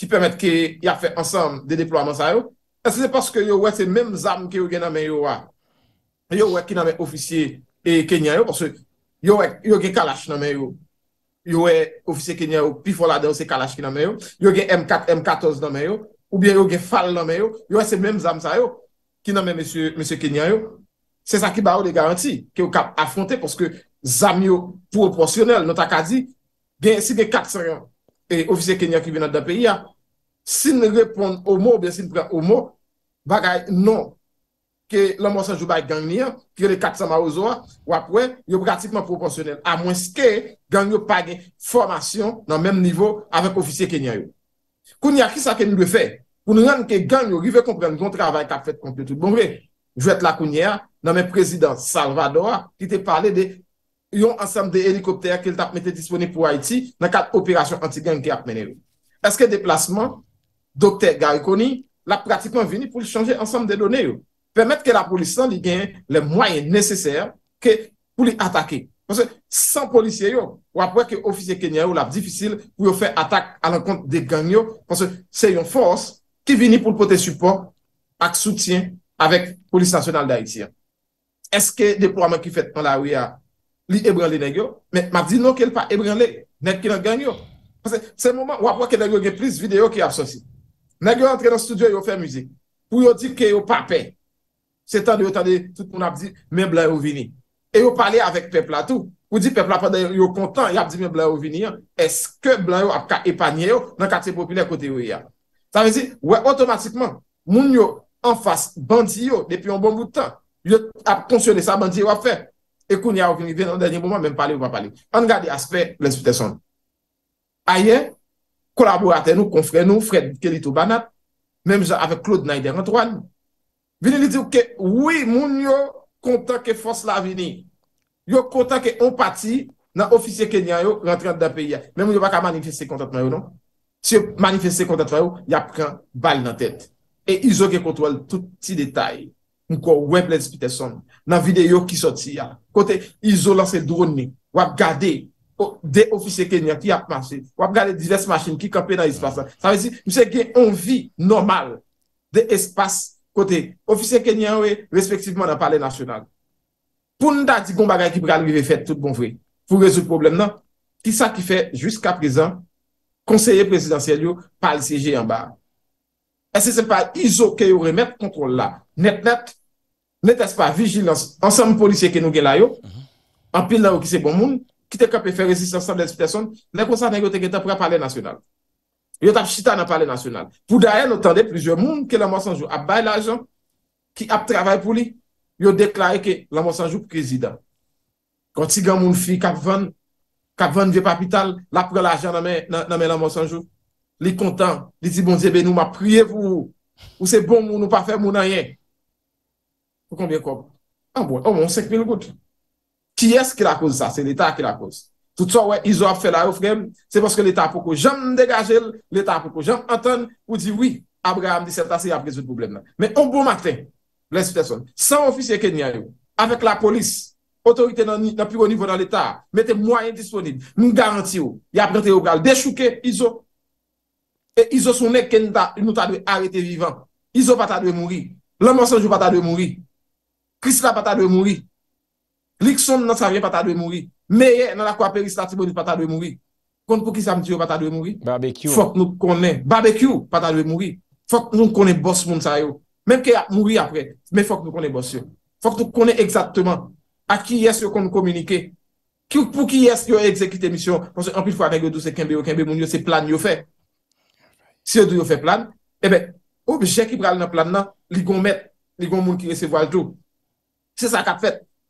ki permette ki ya fe ansan de deplouanman sa yo, eske se paske yo wè se mèm zanm ki yo genan men yo wè E yo wè ki nan men ofisye e kenyan yo yo wè, yo gen kalash nan men yo yo wè ofisye kenyan yo pi fola den wè kalash ki nan men yo yo gen M4, M14 nan men yo ou bien yo gen fal nan men yo, yo wè se men zamza yo ki nan men mè sè kenyan yo se sa ki ba ou de garanti ki yo kap afronte, porske zam yo proporsyonel, nou ta ka di gen si gen 400 e, ofisye kenyan ki ven nan da peyi ya si ne repond omo, ben si ne pran omo bagay, nou ke lombosanjou bay gangnir, ki yo le katsama ozwa, wapwe, yo pratikman proponsyonel. A mwenske, gangyo pa gen formasyon nan menm nivou avak ofisye kenya yo. Bon, kouni a ki sa keny le fe? Pouni nan ke gangyo, yo ve komprenn yon travay kap fet kompletu. Bon, ve, jwet la kouni a, nan men prezident Salvador, ki te pale de yon ansam de helikopter ke l tap mette disponi pou Haiti nan kat operasyon anti-gang ki ap menen yo. Eske deplasman, doktè Garikoni, la pratikman vini pou l chanje ansam de donè yo. Permet ke la polisan li gen le mwayen neseser ke pou li atake. Panse, san polisyen yo, wapwe ke ofisye Kenya ou la difisil pou yo fe atak alankon de gang yo, panse, se yon fos ki vini pou l'pote support ak soutien avèk polis nasyonal de Haitien. Eske depoaman ki fet nan la ouya li ebran li negyo? Men, ma di nou ke l pa ebran li nek ki nan gang yo. Panse, se mouman wapwe ke negyo ge plis video ki apsosi. Negyo entre nan studio yo fe muzik. Pou yo di ke yo papey. se tande yo tande, tout moun ap di, men blan yo vini. E yo pale avèk pep la tou, ou di pep la pa de yo kontan, yo ap di men blan yo vini, eske blan yo ap ka epanye yo nan kate populè kote yo ya. Sa vezi, wè otomatikman, moun yo an fas bandi yo depi yon bon boutan, yo ap konsyone sa bandi yo ap fè, ekou ni a okini ven an denye mouman, men pale ou pa pale. An gade aspe l'inspite son. Aye, kolaborate nou, konfre nou, Fred Keditou Banat, menm zan avèk Claude Naider Antoine, Vini li di ouke, ouye moun yo kontan ke fos la vini. Yo kontan ke on pati nan ofisye Kenya yo rentran da peyi ya. Men moun yo baka manifeste kontatman yo, non? Si yo manifeste kontatman yo, ya pran bal nan tet. E izo ke kontwal tout ti detay. Mwen kwa weplen spiteson nan videyo ki soti ya. Kote izo lanse drone ni. Wap gade de ofisye Kenya ki ya pransi. Wap gade divers machine ki kape nan espase. Sa vezi, mwen se gen on vi normal de espase normal. Kote, ofise kenyan we, respektiveman an pale nasyonal. Poun da di gomba bon gaya ki pralive fet tout bon vre, pou rezout problem nan, ki sa ki fe, jusqu'a prizan, konseye prezidansel yo, pale si je yon bar. E se se pa, izo ke yo remet, kontrol la, net net, net es pa vigilans, ansam polise ke nou gen layo, an pil la ou ki se bon moun, ki te kape fe rezistansan de espitason, le konsan nye yo te geta pre pale nasyonal. Yo tap chita nan pale nasyonal. Pou dayan, nou tende prije moun ke la monsanjou ap bay la ajan ki ap travay pou li. Yo deklare ke la monsanjou prezida. Kon ti gen moun fi kapvan, kapvan ve papital, la pre la ajan nan men la monsanjou. Li kontan, li si bon zyebe nou ma priye pou ou se bon moun ou pa fe moun anyen. Fou konbyen kob. An ah, bon, an bon, 5.000 gout. Ki es ki la kouz sa? Se l'Etat ki la kouz. Tout sa wè, izo ap fè la ou fèm, se paske l'Etat pou kou janm degajel, l'Etat pou kou janm anton ou di wè, Abraham disè ta se y apres yon problem nan. Men, on bon matin, blè s'fè son, san ofisye ken n'yayou, avèk la polis, otorite nan pyrou nivou nan l'Etat, mette mwayen disponib, moun garanti ou, y ap rente ou gal, dechouke, izo. E izo sou nek ken da, nou ta dwe arete vivan, izo pa ta dwe mouri, la monsanjou pa ta dwe mouri, kris la pa ta dwe mouri. Lik son nan sa vye pata dwe mouri. Me ye nan la kwa peristati boni pata dwe mouri. Kon pou ki sa mtiyo pata dwe mouri? Barbekyou. Fok nou konen. Barbekyou pata dwe mouri. Fok nou konen bors moun sa yo. Mem ke mouri apre. Men fok nou konen bors yo. Fok nou konen eksatman. A ki yes yo konen komunike. Ki pou ki yes yo ekzekite misyon. Pon se anpil fwa dek yo dou se kenbe yo. Kenbe moun yo se plan yo fe. Se yo dou yo fe plan. Ebe. Eh Obje ki pral nan plan nan. Li gon met. Li gon moun ki rese vo al tou.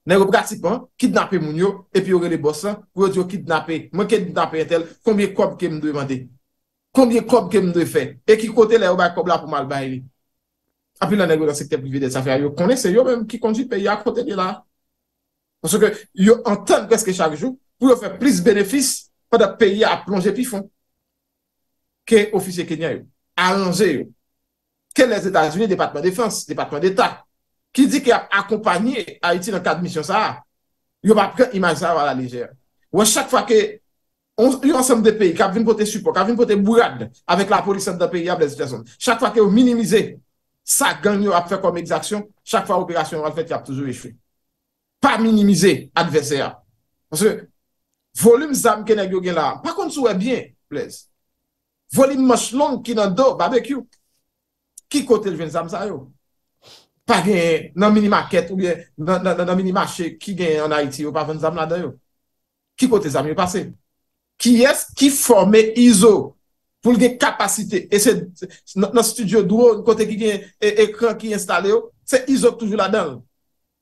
Nègo pratikman, ki dnape moun yo, epi yore li bosa, wè di yo ki dnape, mwen ke dnape etel, konbye kob ke mdwe mande. Konbye kob ke mdwe fe, e ki kote lè yow bay kob la pou mal bay li. Apli lè nègo nan sekte privi de safya yo, konese yo mèm ki kondji pe ya kote li la. Pwese yo anten kwen seke chak jou, pou yo fe plis benefis pa da pe ya plonje pi fon. Ke ofise Kenya yo, a anje yo, ke les Etats-Unis, Departement de France, Departement d'Etat, Ki di ki ap akompanye a iti nan kade misyon sa a, yo pa pre imajan a la lejere. Ou an chak fa ke, yo ansem de peyi, kap vin pote supo, kap vin pote bouyade, avek la polisyen de peyi, ap lezite zon. Chak fa ke yo minimize, sa ganyo ap pre komi de aksyon, chak fa operasyon wale fet, yap touzou e chwe. Pa minimize, adveser a. Monsen, volim zam kene gyogen la, pa kont sou e bien, plez. Volim mosh long ki nan do, babek you, ki kote vin zam sa yo? pa gen nan minimaket ou gen nan minimachè ki gen an Haiti ou pa ven zam la den yo. Ki pote zam yo pase? Ki es ki forme Iso pou gen kapasite? E se nan studio dwo, kote ki gen e, ekran ki installe yo, se Iso toujou la den.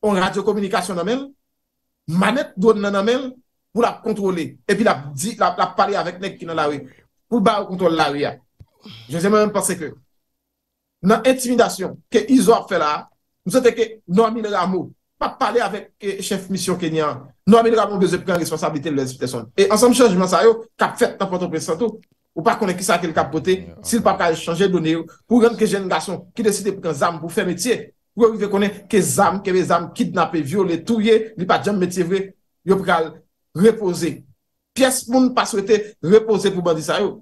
On radio komunikasyon nan men, manet dwo nan nan men, pou la kontrole, epi la pari avèk nek ki nan la we. Pou ba ou kontrole la we ya. Je jè mè mè mè mè pense ke. Nan intimidasyon ke Iso ap fè la a, Nou sa teke Noami Lelamou, pa pale avek eh, chef mission Kenya, Noami Lelamou beze pren responsabilite le despite son. E ansam chanjman sa yo, kap fet tanpon ton presento, ou pa kone ki sa ke l kap pote, sil pa pa chanje doni yo, pou ren ke jen gason ki desite pou ken zam pou fe metye, ou ou vekone ke zam, ke vezam kidnap e vyo le touye, li pa jen metye vye, yo pou kal repose. Pies moun pa souete repose pou bandi sa yo.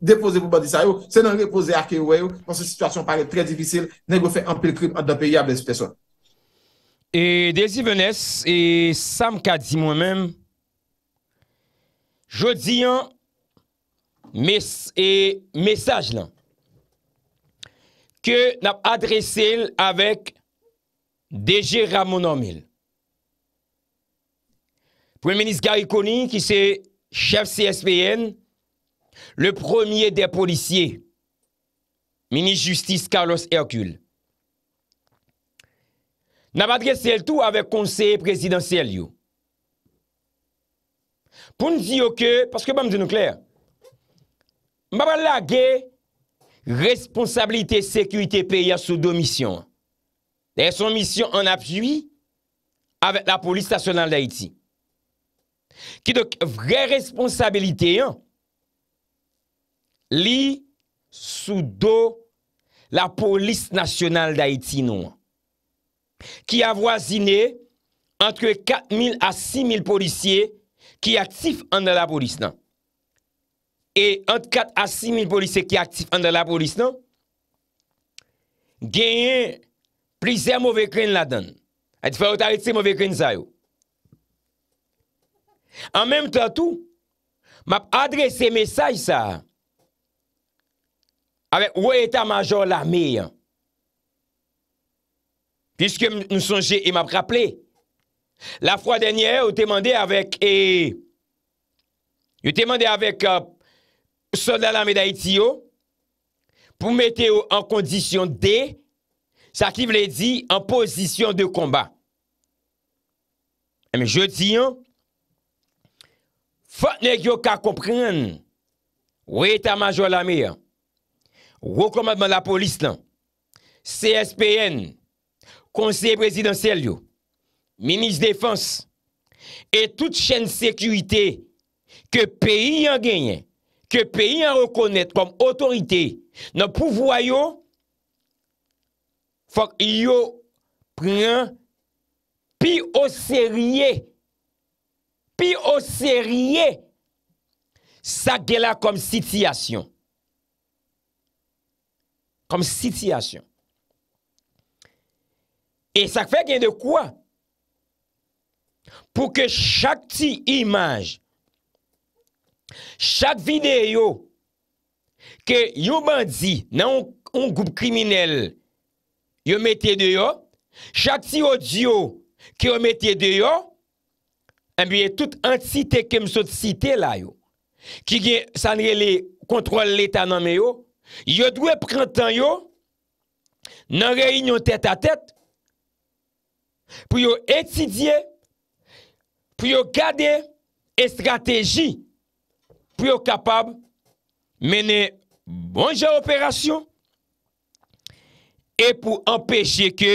depoze pou badisa yo, se nan repoze ake yo yo, nan se situasyon pare prezifisil nan yo fe ampilkrip a da peyi a bezpe son e dezi venes e sam ka di mwen men jodi an mesaj lan ke nap adrese l avek deje ramon an mil premenis gary koni ki se chef cspn Le premier des policiers, Ministre Justice Carlos Hercule, n'a pas dressé le tout avec le conseil présidentiel. Pour ne dire que, parce que je vais me donner clair, il n'a pas la guet responsabilité sécurité payée sous deux missions. Son mission en appui avec la police nationale d'Haïti. Qui est de vraie responsabilité et qui est de vraie responsabilité Li, sou do, la polis nasyonal da iti nou. Ki avwazine entre 4000 a 6000 polisye ki aktif an de la polis nan. E entre 4000 a 6000 polisye ki aktif an de la polis nan, genye prize mou vekren la dan. A di fayot a etse mou vekren zayou. An menm tatou, map adrese mesaj sa a. avèk wè etat major l'armè yon. Piske m nou sonje, e m ap rapple. La fwa denye, ou te mande avèk, e, ou te mande avèk, sou soldat l'armè da iti yon, pou mette yon an kondisyon de, sa ki vle di, an posisyon de komba. Eme, eh, je di yon, fote nèk yon ka kompren, wè etat major l'armè yon, Rokomadman la polis lan, CSPN, konseye prezidansel yo, minis defans, et tout chen sekurite ke peyi an genyen, ke peyi an rekonnet kom otorite, nan pouvoy yo, fok yo pran pi o serye, pi o serye sa gela kom sityasyon. kom sityasyon. E sa fè gen de kwa? Pou ke chak ti imaj, chak vide yo, ke yon bandzi nan yon goup kriminel, yon metye de yo, chak ti odyo, ki yon metye de yo, an biye tout antite kem sot site la yo, ki gen sanre le kontrol leta nan me yo, yo dwe prentan yo nan reynyon tet a tet pou yo etidye pou yo gade e strateji pou yo kapab mene bonja operasyon e pou empeshe ke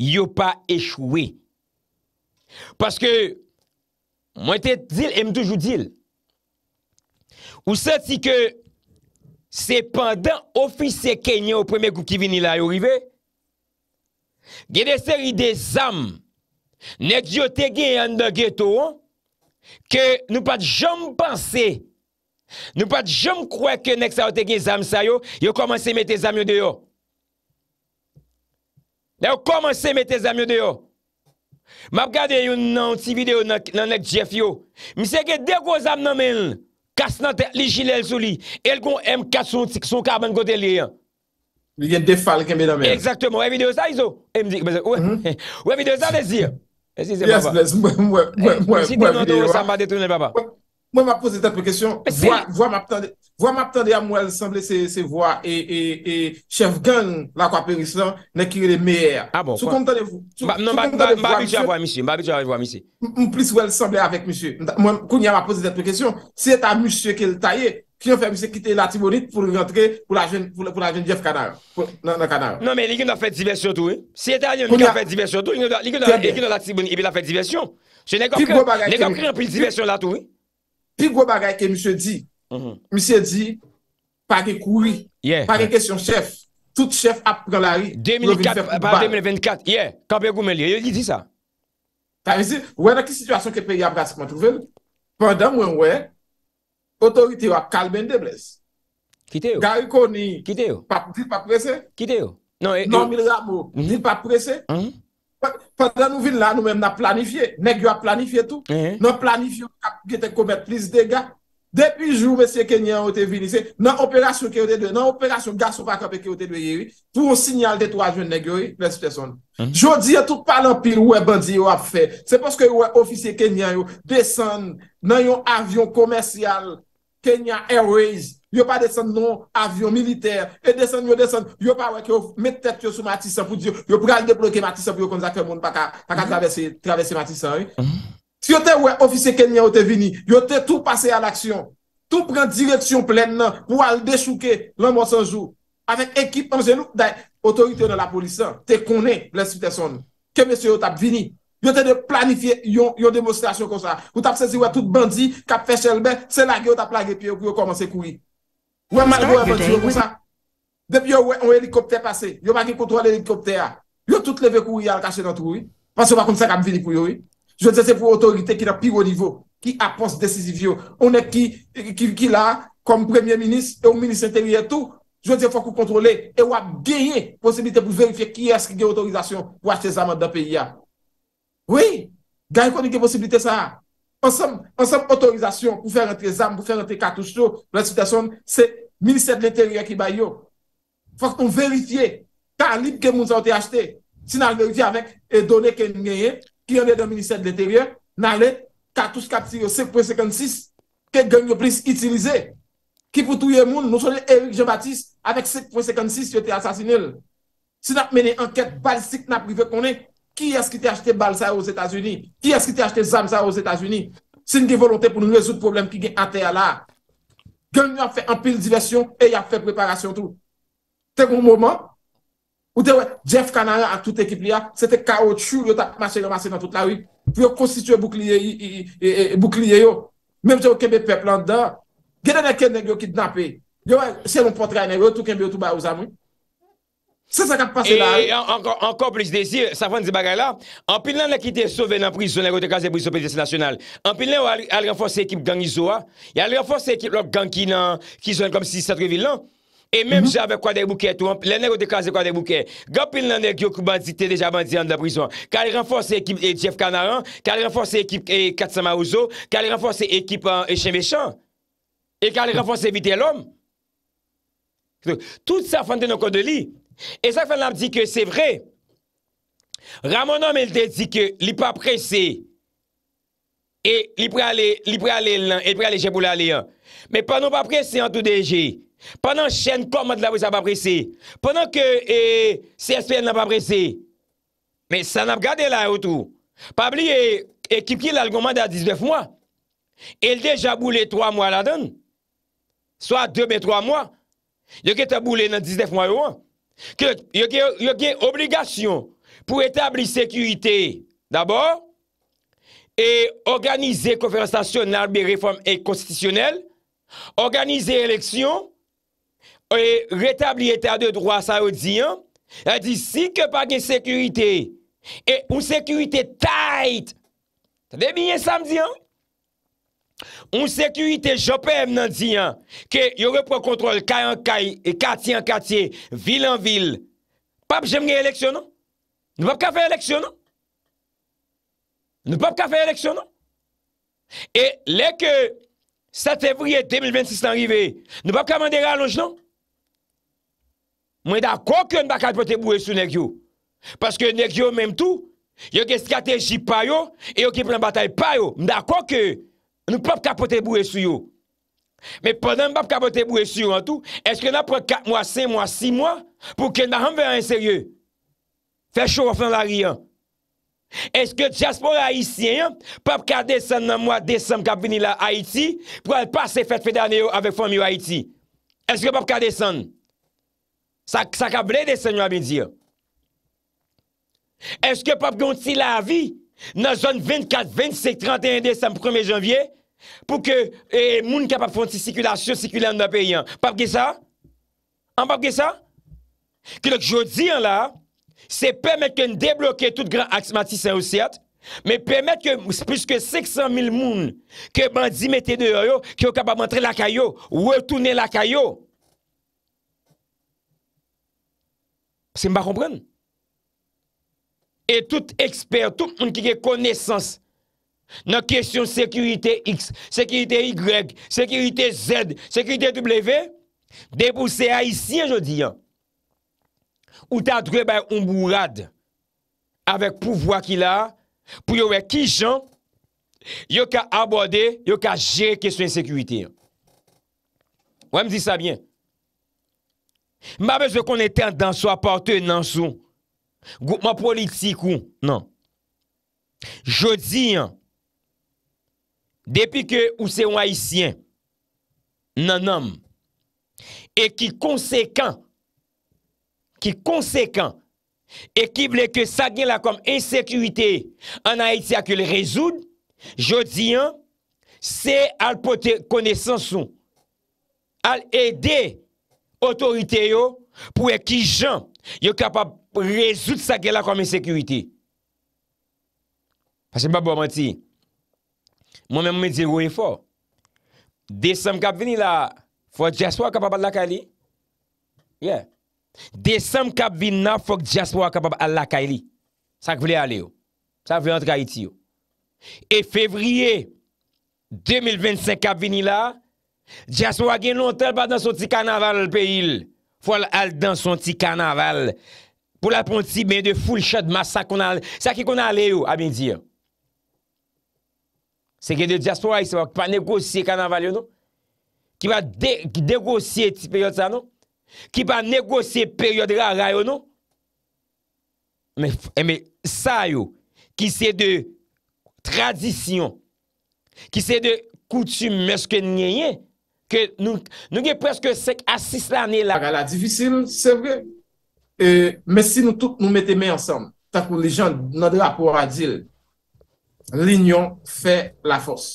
yo pa echoui paske mwen tet dil em toujou dil ou sa ti ke se pandan ofise kenye ou preme kou ki vini la yo rive. Gede seri de zam, nek yo te gen yon de geto, ke nou pat jom panse, nou pat jom kwa ke nek sa yo te gen zam sa yo, yo komanse me te zam yo de yo. Yo komanse me te zam yo de yo. Map gade yo nan ti video nan nek jef yo, mi se gen dek wazam nan menl, Kas nan te li jilel sou li. El kon em kasoun sik son karben kote li. Li gen defal keme damen. Eksaktemo, we videyo sa Izo. We videyo sa desi. E si se papa. We videyo sa pa detounen papa. Mwen ma pose tetpe kesyon. Mwen ma pose tetpe kesyon. Vwa map tande a mwen samble se vwa e chevgan la kwa peris lan ne ki re meyè. Sou kontande vwa? Mba bi chan vwa misi. Mplis vwen samble avèk misi. Mwen koun ya mwen pose dete pwè kèsyon. Se etan misi ke lta ye, kwen yon fè misi kite latibonit pou rentre pou la jen jef kanar. Non men, li kwen nan fèd diversyon tou. Se etan yon mi kwen fèd diversyon tou, li kwen nan latibonit bi la fèd diversyon. Se ne kwen kren pou diversyon la tou. Pi gwo bagay ke misi di. mi mhm. se di pa ge koui, pa ge kesyon chef tout chef ap galari 2024, pa 2024, ye kabye koume liye, yo li di sa wè nan ki situasyon ke pe yabras mwen trouvel, pandan mwen wè otorite yo a kalben debles ki te yo? ki te yo? ki te yo? ki te yo? pandan mwen vin lan mwen mhm. non, planifiye, neg yo a planifiye tou nan planifiye yo ke te komet plis dega Depi jou, M. Kenyan ou te vini, nan operasyon ki ou te dwe, nan operasyon gasofakope ki ou te dwe yi, pou ou sinyal detwaj yon negyo yi, nespe son. Mm-hmm. Jodi, yon tout palan pil ou e bandi ou ap fe, se poske ou e ofisye Kenyan yon desen nan yon avyon komersyal, Kenyan Airways, yon pa desen nan avyon militer, yon desen, yon desen, yon pa wèk yon metet yon sou matisan pou diyo, yon pou gale deploke matisan pou yon konzakè moun paka mm-hmm. travesse matisan yi. Mm-hmm. Si yo te we ofisye kenya yo te vini, yo te tout pase al aksyon. Tout pren direksyon plen nan, pou al dechouke lan monsan jou. Avek ekipan jenou da otorite nan la polisan, te konen blensi te son. Ke mese yo tap vini. Yo te de planifiye yon demonstrasyon kon sa. Yo tap sezi we tout bandi, kap fechelbe, se lage yo tap lage pi yo pou yo komanse koui. We mali we pati yo kon sa. Depi yo we yon helikopter pase, yo bagi kontwa l helikopter. Yo tout leve koui al kache nan toui. Pansi yo wakon se kap vini koui yoi. Jwen se se pou otorite ki la pigo nivou. Ki apos desisivyo. Onè ki la, kom premye minis, ou minis enteryè tou, jwen se fòk ou kontrole, e wap genye posibilite pou verifye ki eske genye otorizasyon ou achte zaman da piya. Oui, genye konen genye posibilite sa. Ponsam, ponsam otorizasyon pou fè rentre zaman, pou fè rentre katou chou, la sitasyon, se minis enteryè ki bay yo. Fòk ton verifye, ta libe ke moun sa wote achte, si nan verifye avèk, e donè ke genye, ki yon de 2007 de l'étévier nan le 14-4-6-5-56 ke gwen yo blis itilize ki pou touye moun nou so le Eric Jean-Baptiste avek 7-5-56 yote asasinil si nan menen anket balistik nan prive konen, ki yos ki te achete balsa yo zétasuni, ki yos ki te achete zamsa yo zétasuni, sin de volante pou nou nwezout problem ki gen ate a la gen nou a fe ampil diversyon e yon fe preparasyon tout te moun mouman Ou te wè, Jeff Kanaya a tout ekip li a, se te kao chou, yo ta mase yon mase yon tout la wè, wi, pou yo konstituye boukliye e, yo, mèm jè wè kembe pep lan da, genè ne ken den yo kidnapè, yo wè, sè loun potre anè, yo tou kembe yo tou ba ouza mè, se sa kap pase e, la wè. Wi. E ankon plis de zi, sa fon di bagay la, anpil nan ne ki te sove nan prizonè, yo te kaze pou yon prizonè national, anpil nan yo al renfose ekip gangi zowa, ya al renfose ekip lo gangi nan, ki zonè kom 6-7 revil lan, E mèm javè kwa dek boukè, lè nèk wote kwa zè kwa dek boukè. Gopil nanèk yo kou bandite de javè bandite an de la prizwan. Kale renforsè ekip Jeff Kanaran, kale renforsè ekip Katsama Ouzo, kale renforsè ekip Echim Vechan. E kale renforsè Vitellom. Tout sa fante nan kwa de li. E sa fante nan di kè se vre. Ramonan men te di kè li pa presè. E li pre alè lè nan, e pre alè jè pou lè alè an. Mè panon pa presè an tou de jè. Pendan chen komat la wè sa pa presè, pendan ke CSPN la pa presè, men san ap gade la outou, pabli ekip ki lal goman da 19 mwa, el deja boule 3 mwa la don, swa 2 men 3 mwa, yo ke ta boule nan 19 mwa yo an, yo ke obligasyon pou etabli sekurite, d'abord, e organize konferansasyon nan bi reforme ek konstisyonel, organize eleksyon, ou e retabli etat de droit sa ou diyan, a di si ke pa gen sekurite, e ou sekurite tait, ta de miye samdiyan, ou sekurite jopem nan diyan, ke yore pou kontrol kaya an kaya, e kati an kati, vil an vil, pap jemge eleksyon nou, nou pap ka fe eleksyon nou, nou pap ka fe eleksyon nou, e leke, sa tevriye 2026 nan rive, nou pap ka mande re alonj nou, Mwen da kwa ke yon ba kapote bou esou nèk yo? Paske nèk yo mèm tou, yo ke strategi pa yo, e yo ke plan batay pa yo, mwen da kwa ke nou pap kapote bou esou yo? Mwen pa nan pap kapote bou esou yo an tou, eske nan pran 4 mwa, 5 mwa, 6 mwa, pou ken nan ham vè an serye? Fè chou wafan la riyan. Eske diaspor haitien, pap ka desen nan mwa desan kap vini la Haiti, pou an pase fèt fè dan yo avè fòm yo Haiti. Eske pap ka desen? Sa ka ble de senyo a bin diyo. Eske pap gonti la vi nan zon 24, 26, 31 desem 1 janvye pou ke moun kapap fonti sikulasyon sikulayon nan bayan. Pap ge sa? An pap ge sa? Ke lak jodi an la se pemet ke n deblokye tout gran aks mati sa ou siat. Me pemet ke plus ke 600 mil moun ke bandi mette de yo yo ki yo kapap mantre la kayo ou ou toune la kayo. se mba kompren. Et tout expert, tout moun ki ke konesans, nan kesyon sekurite X, sekurite Y, sekurite Z, sekurite W, debou se a isi an jodi an, ou ta dré baye mbou rad, avek pouvoi ki la, pou yo wek ki jan, yo ka abode, yo ka jere kesyon sekurite an. Ou em di sa bien. Mabèj wè kon eten dan so apote nan sou. Goupman politik ou nan. Jodi an, depi ke ou se non, non, ou haitien, nan nam, e ki konsekant, ki konsekant, e ki ble ke sa gen la kom ensekuité an haitia ke lè rezoun, jodi an, se al potè kone san sou. Al edè Otorite yo pou e ki jan, yo kapap rezout sake la komi sekurite. Pase mpa bo mwen ti, mwen mwen mwen di ou e fo, desem kap vini la, fwa diaswa kapap al lakay li, yeah, desem kap vina fwa diaswa kapap al lakay li, sa k vile ale yo, sa k vile antra iti yo. E fevriye, 2025 kap vini la, Jaswa gen lontel pa dan son ti karnaval pe il. Fwa al dan son ti karnaval. Pou la pon ti men de ful chad masak kon ale. Sak ki kon ale yo, a bin dir. Se gen de jaswa yon, pa negosye karnaval yo nou. Ki va degosye ti peryode sa nou. Ki va negosye peryode rara yo nou. E eh, men sa yo, ki se de tradisyon. Ki se de koutume merske nyeye. ke nou gen preske sek asis la ane la. Gala divisil, se vre, me si nou tout nou mette men ansan, takou li jan nan drap wara dil, linyon fe la fos.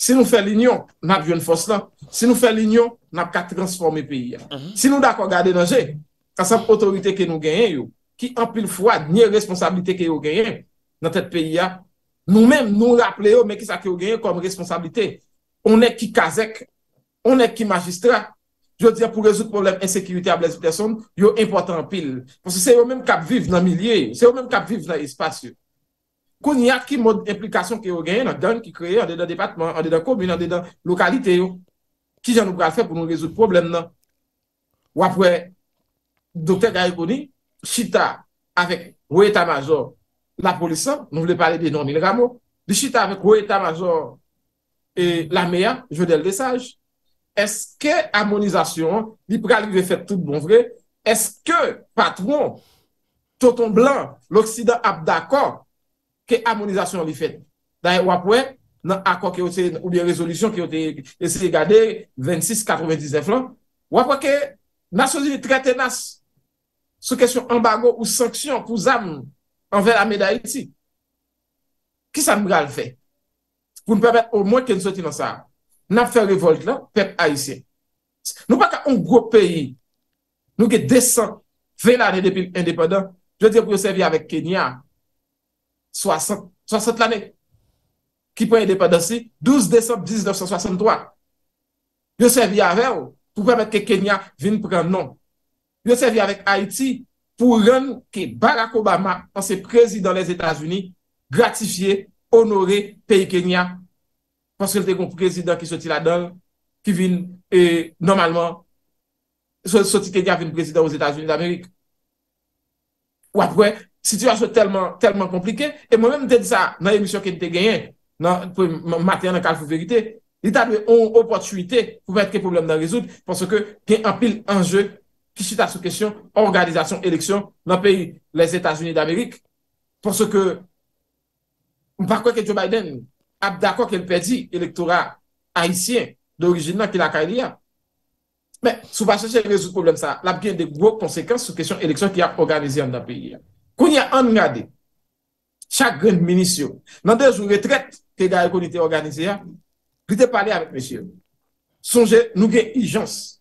Si nou fe linyon, nan joun fos la. Si nou fe linyon, nan ka transforme peyi ya. Si nou dakwa gade nan je, ta sa otorite ke nou genyen yo, ki ampli l fwa, ni responsabilite ke yo genyen, nan tet peyi ya, nou men nou la ple yo, men ki sa ke yo genyen kom responsabilite. Onè ki kazèk, onè ki magistrat, jwè diè pou rezout problem ensekirite a blèzou person, yo important pil. Ponsè se yo mèm kap viv nan milye, se yo mèm kap viv nan espasyon. Koun yat ki mod implikasyon ki yo genye nan dan ki kreye, an de dan depatman, an de dan kombine, an de dan lokalite yo, ki jan nou pral fè pou nou rezout problem nan. Ou apwè, doktè da ekouni, chita avèk wè etat major la polisan, non? nou vle pale de non min ramo, di chita avèk wè etat major E la mea, jodel de saj, eske amonizasyon li pralive fet tout bon vre, eske patron Toton Blan, l'Oksida ap dakor, ke amonizasyon li fet. Daye wapwe, nan akor ki yo te oubiye rezolisyon ki yo te esye gade 26-99 flan, wapwe ke nasozi li tretenas sou kesyon ambango ou sanksyon pou zan anvel ame da iti. Ki sa mbral fek? pou nou pa mèt au mwen ke nou soti nan sa. Nan fè rivolte lan, pèp Aïsien. Nou pa ka un gros peyi, nou ke desan, fè l'anè depil indépendant, jwè diè pou yo sèvi avèk Kenya, 60 l'anè, ki pou yon indépendansi, 12 décembre 1963. Yo sèvi avèk ou, pou mèt ke Kenya vin prè non. Yo sèvi avèk Aïti, pou rèn ki Barack Obama, an se prezi dans les Etats-Unis, gratifié, honore peyi Kenya pan se lte kon prezident ki soti la don ki vin, e, normalman soti Kenya vin prezident ou Etats-Unis d'Amerik Ou apre, situasyon telman, telman komplike, e mwen mwen te di sa nan emisyon ki lte genyen nan, pou mater nan kalfou verite lita mwen ou opotuité pou met ke problem nan rezout, pan se ke ke anpil anje, ki si ta sou kesyon anganizasyon, eleksyon, nan peyi les Etats-Unis d'Amerik pan se ke Mpa kwa ke Joe Biden ap dakwa ke l pedi elektora haisyen d'origin nan ki lakay li ya. Mwen sou pa chenche rezout problem sa. Lap gen de gwo konsekans sou kesyon eleksyon ki ap organizi an da peyi ya. Koun ya an ngade, chak gen minisyon. Nan dej ou retret ke gaye kon ite organize ya, gri te pali amet meshi yo. Sonje nou gen ijans.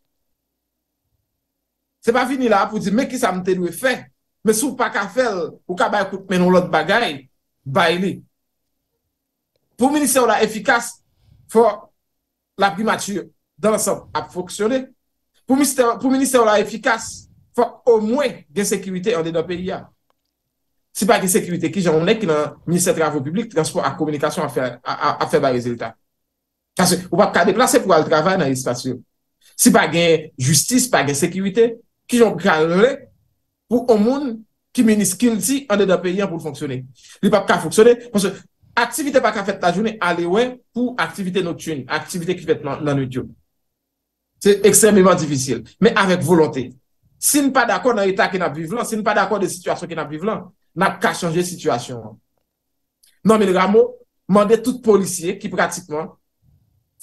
Se pa vini la pou di meki sa mte lwe fe, men sou pa ka fel ou ka bay akout menon lot bagay, bay li. pou minister ou la efikas, fò la primatur dan sa ap foksyone. Pou minister ou la efikas, fò ou mwen gen sekirite an de da peyi ya. Si pa gen sekirite ki jan mwenè ki nan minister travou publik, transport a komunikasyon a fè ba rezultat. Kansè ou pa kade plase pou al travay nan espasyon. Si pa gen justis, pa gen sekirite, ki jan kalre pou ou mwen ki menis ki lisi an de da peyi ya pou foksyone. Li pa kade foksyone, konsè Aktivite pa ka fèt ta jounè, alewen pou aktivite nou tchouni. Aktivite ki fèt nan nou tchouni. Se eksemelman divisyel. Me avèk volontè. Se nou pa d'akon nan etat ki nan pi vlan, se nou pa d'akon nan situasyon ki nan pi vlan, nan pa ka chanje situasyon. Nan men ramo, mande tout policye ki pratikman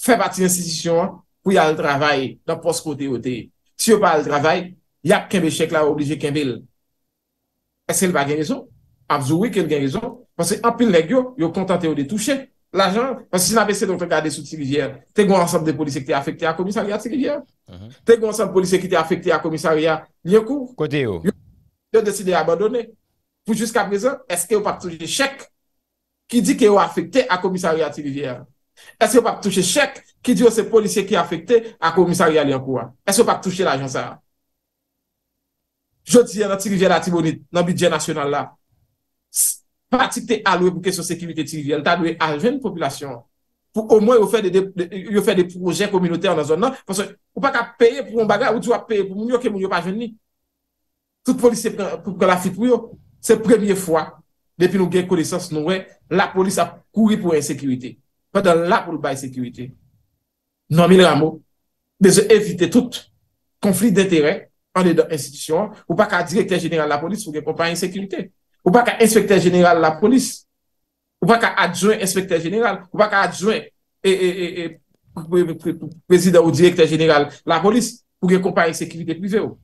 fè pati insisyon pou yal travay nan poskote ote. Si yo pa al travay, yap kembe chèk la oublije kembel. Ese l pa genye zon? Amzou wè kembe genye zon? Pansè apil leg yo, yo kontante yo de touche la jan. Pansè si nan bese nou te gade sou ti vivyen, te gwa ansam de polisye ki te afekte a komisariya ti vivyen. Te gwa ansam polisye ki te afekte a komisariya liankou. Yo deside abadone pou jiska pezen, eske yo pak touche chek ki di ki yo afekte a komisariya ti vivyen. Eske yo pak touche chek ki di yo se polisye ki afekte a komisariya liankou. Eske yo pak touche la jan sa. Jot diye nan ti vivyen la ti boni, nan bidye nasyonal la. Ss. patik te alwe pou kesyon sekimite tivyel, ta alwe a jen population, pou o mwen yo fè de projè kominote an la zon nan, ou pa ka peye pou yon bagay, ou diwa peye pou moun yo ke moun yo pa jen ni. Tout polisè pou kalafi pou yon, se premiye fwa, depi nou gen kolesans nou wè, la polisè kouri pou ensekirite. Patan la pou lupay ensekirite. Non, min la mou, de ze evite tout konflit de tere, anle de institisyon, ou pa ka direkte jenera la polisè pou lupay ensekirite. Ou pa ka inspektor jeneral la polis, ou pa ka adjouen inspektor jeneral, ou pa ka adjouen e, e, e, prezident ou direkter jeneral la polis, pou rekompanye sekivite prizè ou.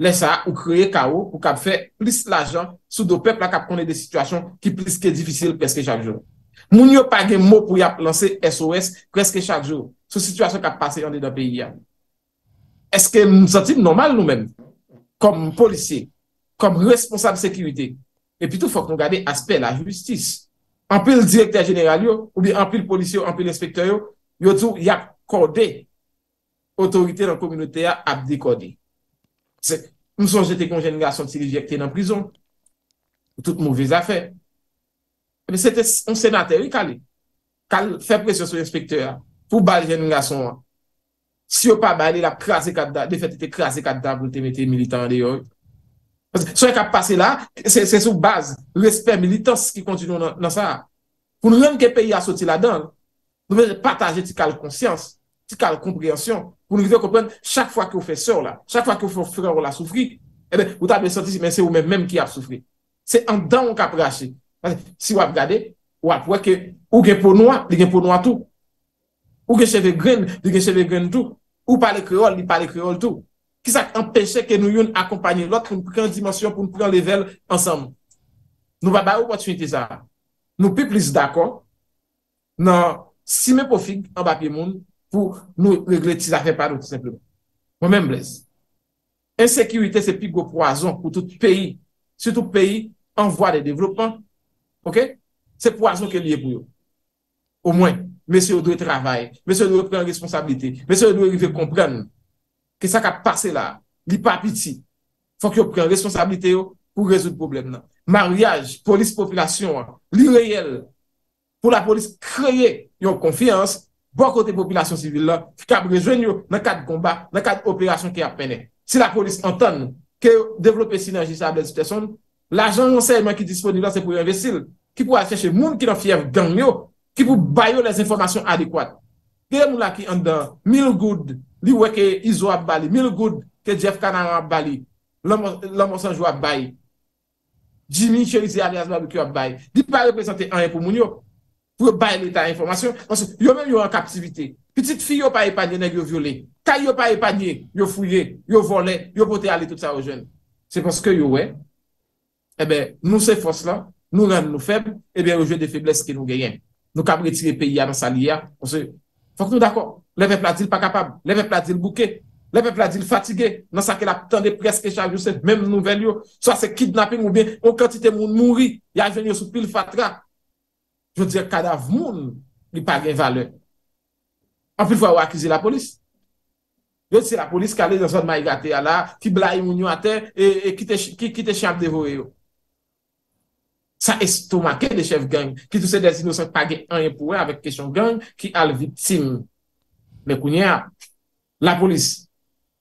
Lè sa ou kreye ka ou pou kap fè plis la jan sou do pep la kap konè de sitwasyon ki plis ke difisil preske chak joun. Moun yo pa gen mò pou yap lanse SOS preske chak joun, sou sitwasyon kap pase yon de da peyi yon. Eske m sotim normal nou men, kom polisye, kom responsable sekivite, E pi tou fok nou gade aspe la justis. Ampli l direkter jeneral yo, ou bi ampli l polisyon, ampli l inspektor yo, yo tou yak kode, otorite nan kominote a ap dekode. Se, mou son jete kon jenera son ti li jekte nan prizon, tout mouvè zafè. E bi se te, mou senatè yo kalé, kalé fè presyon sou jenerspektor a, pou bade jenera son a. Eh si yo pa bade la krasi kada, de fète te krasi kada pou te mette militant de yoj, Se yon ka pase la, se sou base, l'esper militans ki kontinou nan sa. Poun renke peyi a soti la dan, nou mwen pataje ti kal konsyans, ti kal komprehansyon. Poun nou vye kompren, chak fwa ki ou fwe sor la, chak fwa ki ou fwe sor la soufri, ebe, ou tabe soti si men se ou men men ki ap soufri. Se an dan ou ka prache. Si wap gade, wap wak e, ou gen pou noua, li gen pou noua tou. Ou gen cheve gren, li gen cheve gren tou. Ou pale kreol, li pale kreol tou. Ki sa empesè ke nou yon akompany lòt pou nou prè yon dimensyon, pou nou prè yon level ansam. Nou ba bay ou pot shwinti sa? Nou pi plis d'akon nan si men po fig an ba pi moun pou nou regle ti sa fè parou ti seplemen. Mwen men blèz. Ensekirite se pi gwo po azon pou tout peyi. Se tout peyi an vwa de devlopman. Ok? Se po azon ke liye pou yo. Ou mwen, mè se yo dwe travay, mè se yo dwe prè yon responsabilite, mè se yo dwe yon vwe komprèn mè. ki sa ka pase la, li pa apiti. Fok yo pre responsabilite yo pou rezout problem nan. Marriage, polis, populasyon, li reyel, pou la polis kreye yon konfians, bon kote populasyon sivil la, ki ka brejwen yo nan kat komba, nan kat operasyon ki apene. Si la polis antan, ke yo devlope sinerji sa blèzite son, la jan yon seyman ki disponible la, se pou yon vesil, ki pou asyeche moun ki nan fiyav gang yo, ki pou bayo les informasyon adekwad. Gen nou la ki an dan mil goud, li wè ke izwa bali, mil goud ke jef kanan wè bali, lè monsan jwa bayi, jimi chèlise alè azman wè ki wè bayi, di pa represente anè pou moun yo, pou bayi lè ta informasyon, yon men yon an kapstivite, pitit fi yon pa yon panye neg yon viole, ta yon pa yon panye, yon fouye, yon vole, yon pote alè tout sa wò jen, se ponske yon wè, e bè nou se fòs la, nou lè nou feb, e bè yon jè de feblesse ki nou gèyen, nou kabre ti lè peyi an sa liya, ou Fok nou d'akon, lève platil pa kapab, lève platil bouke, lève platil fatige, nan sa ke la tan de preske chanjou se mèm nou vel yo, sa se kidnapping ou ben, ou kantite moun mounri, ya jenyo sou pil fatra. Jou dire kadav moun, li pa gen vale. An pi fwa wakize la polis. Jou dire si la polis ka le zon ma yi gate ya la, ki bla yi moun yo a ten, e, e ki te chanjou de vowe yo. sa estomake de chev gang, ki tou se de zinousan pa ge anye pouwe avèk kesyon gang ki al viptim. Mè kounè a, la polis,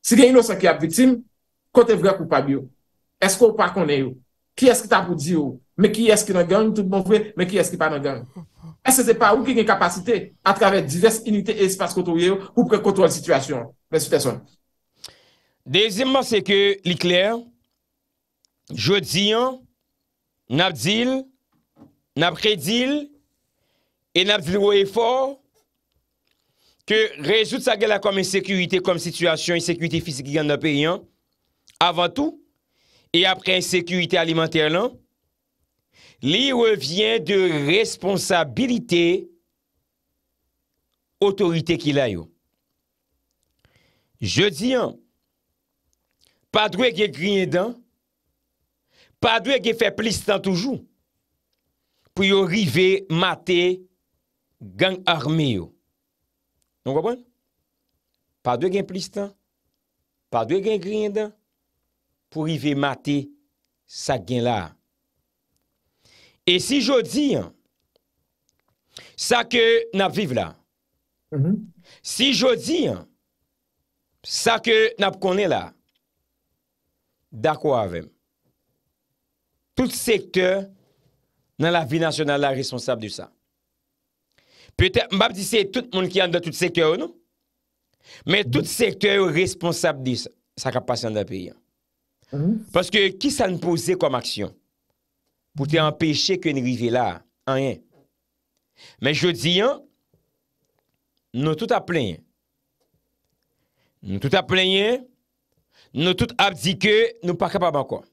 si gen inousan ki ap viptim, kote vre pou pabyo. Esko ou pa konè yo? Ki eski ta pou di yo? Mè ki eski nan gang, tout bon fwe, mè ki eski pa nan gang? E se se pa ou ki gen kapasite a travè divers inite espas koto yo ou prekotol situasyon. Mè si fè son. Dezimman se ke li kler, jodi an, nap dil, nap kredil, e nap dil woye for, ke rezout sa gela kom en sekurite, kom situasyon en sekurite fizik gyan nap e yon, avan tou, e apre en sekurite alimenter lan, li woye vyen de responsabilite, otorite ki la yo. Je di an, padwe gye griye dan, pa dwe gen fe plistan toujou, pou yo rive mate gen arme yo. Non wabwen? Pa dwe gen plistan, pa dwe gen gren dan, pou rive mate sa gen la. E si jodi, sa ke nap vive la, mm-hmm. si jodi, sa ke nap kone la, dakwa avèm. Tout sektor nan la vi nasyonal la responsable di sa. Pe te mbap di se tout moun ki an de tout sektor ou nou. Men tout sektor responsable di sa kapasyon da pe yon. Paske ki sa n'pose kom aksyon. Boute empeshe ke n'rive la. Anyen. Men jodi yon. Nou tout ap plen. Nou tout ap plen. Nou tout ap di ke nou pa krepa ban kwa.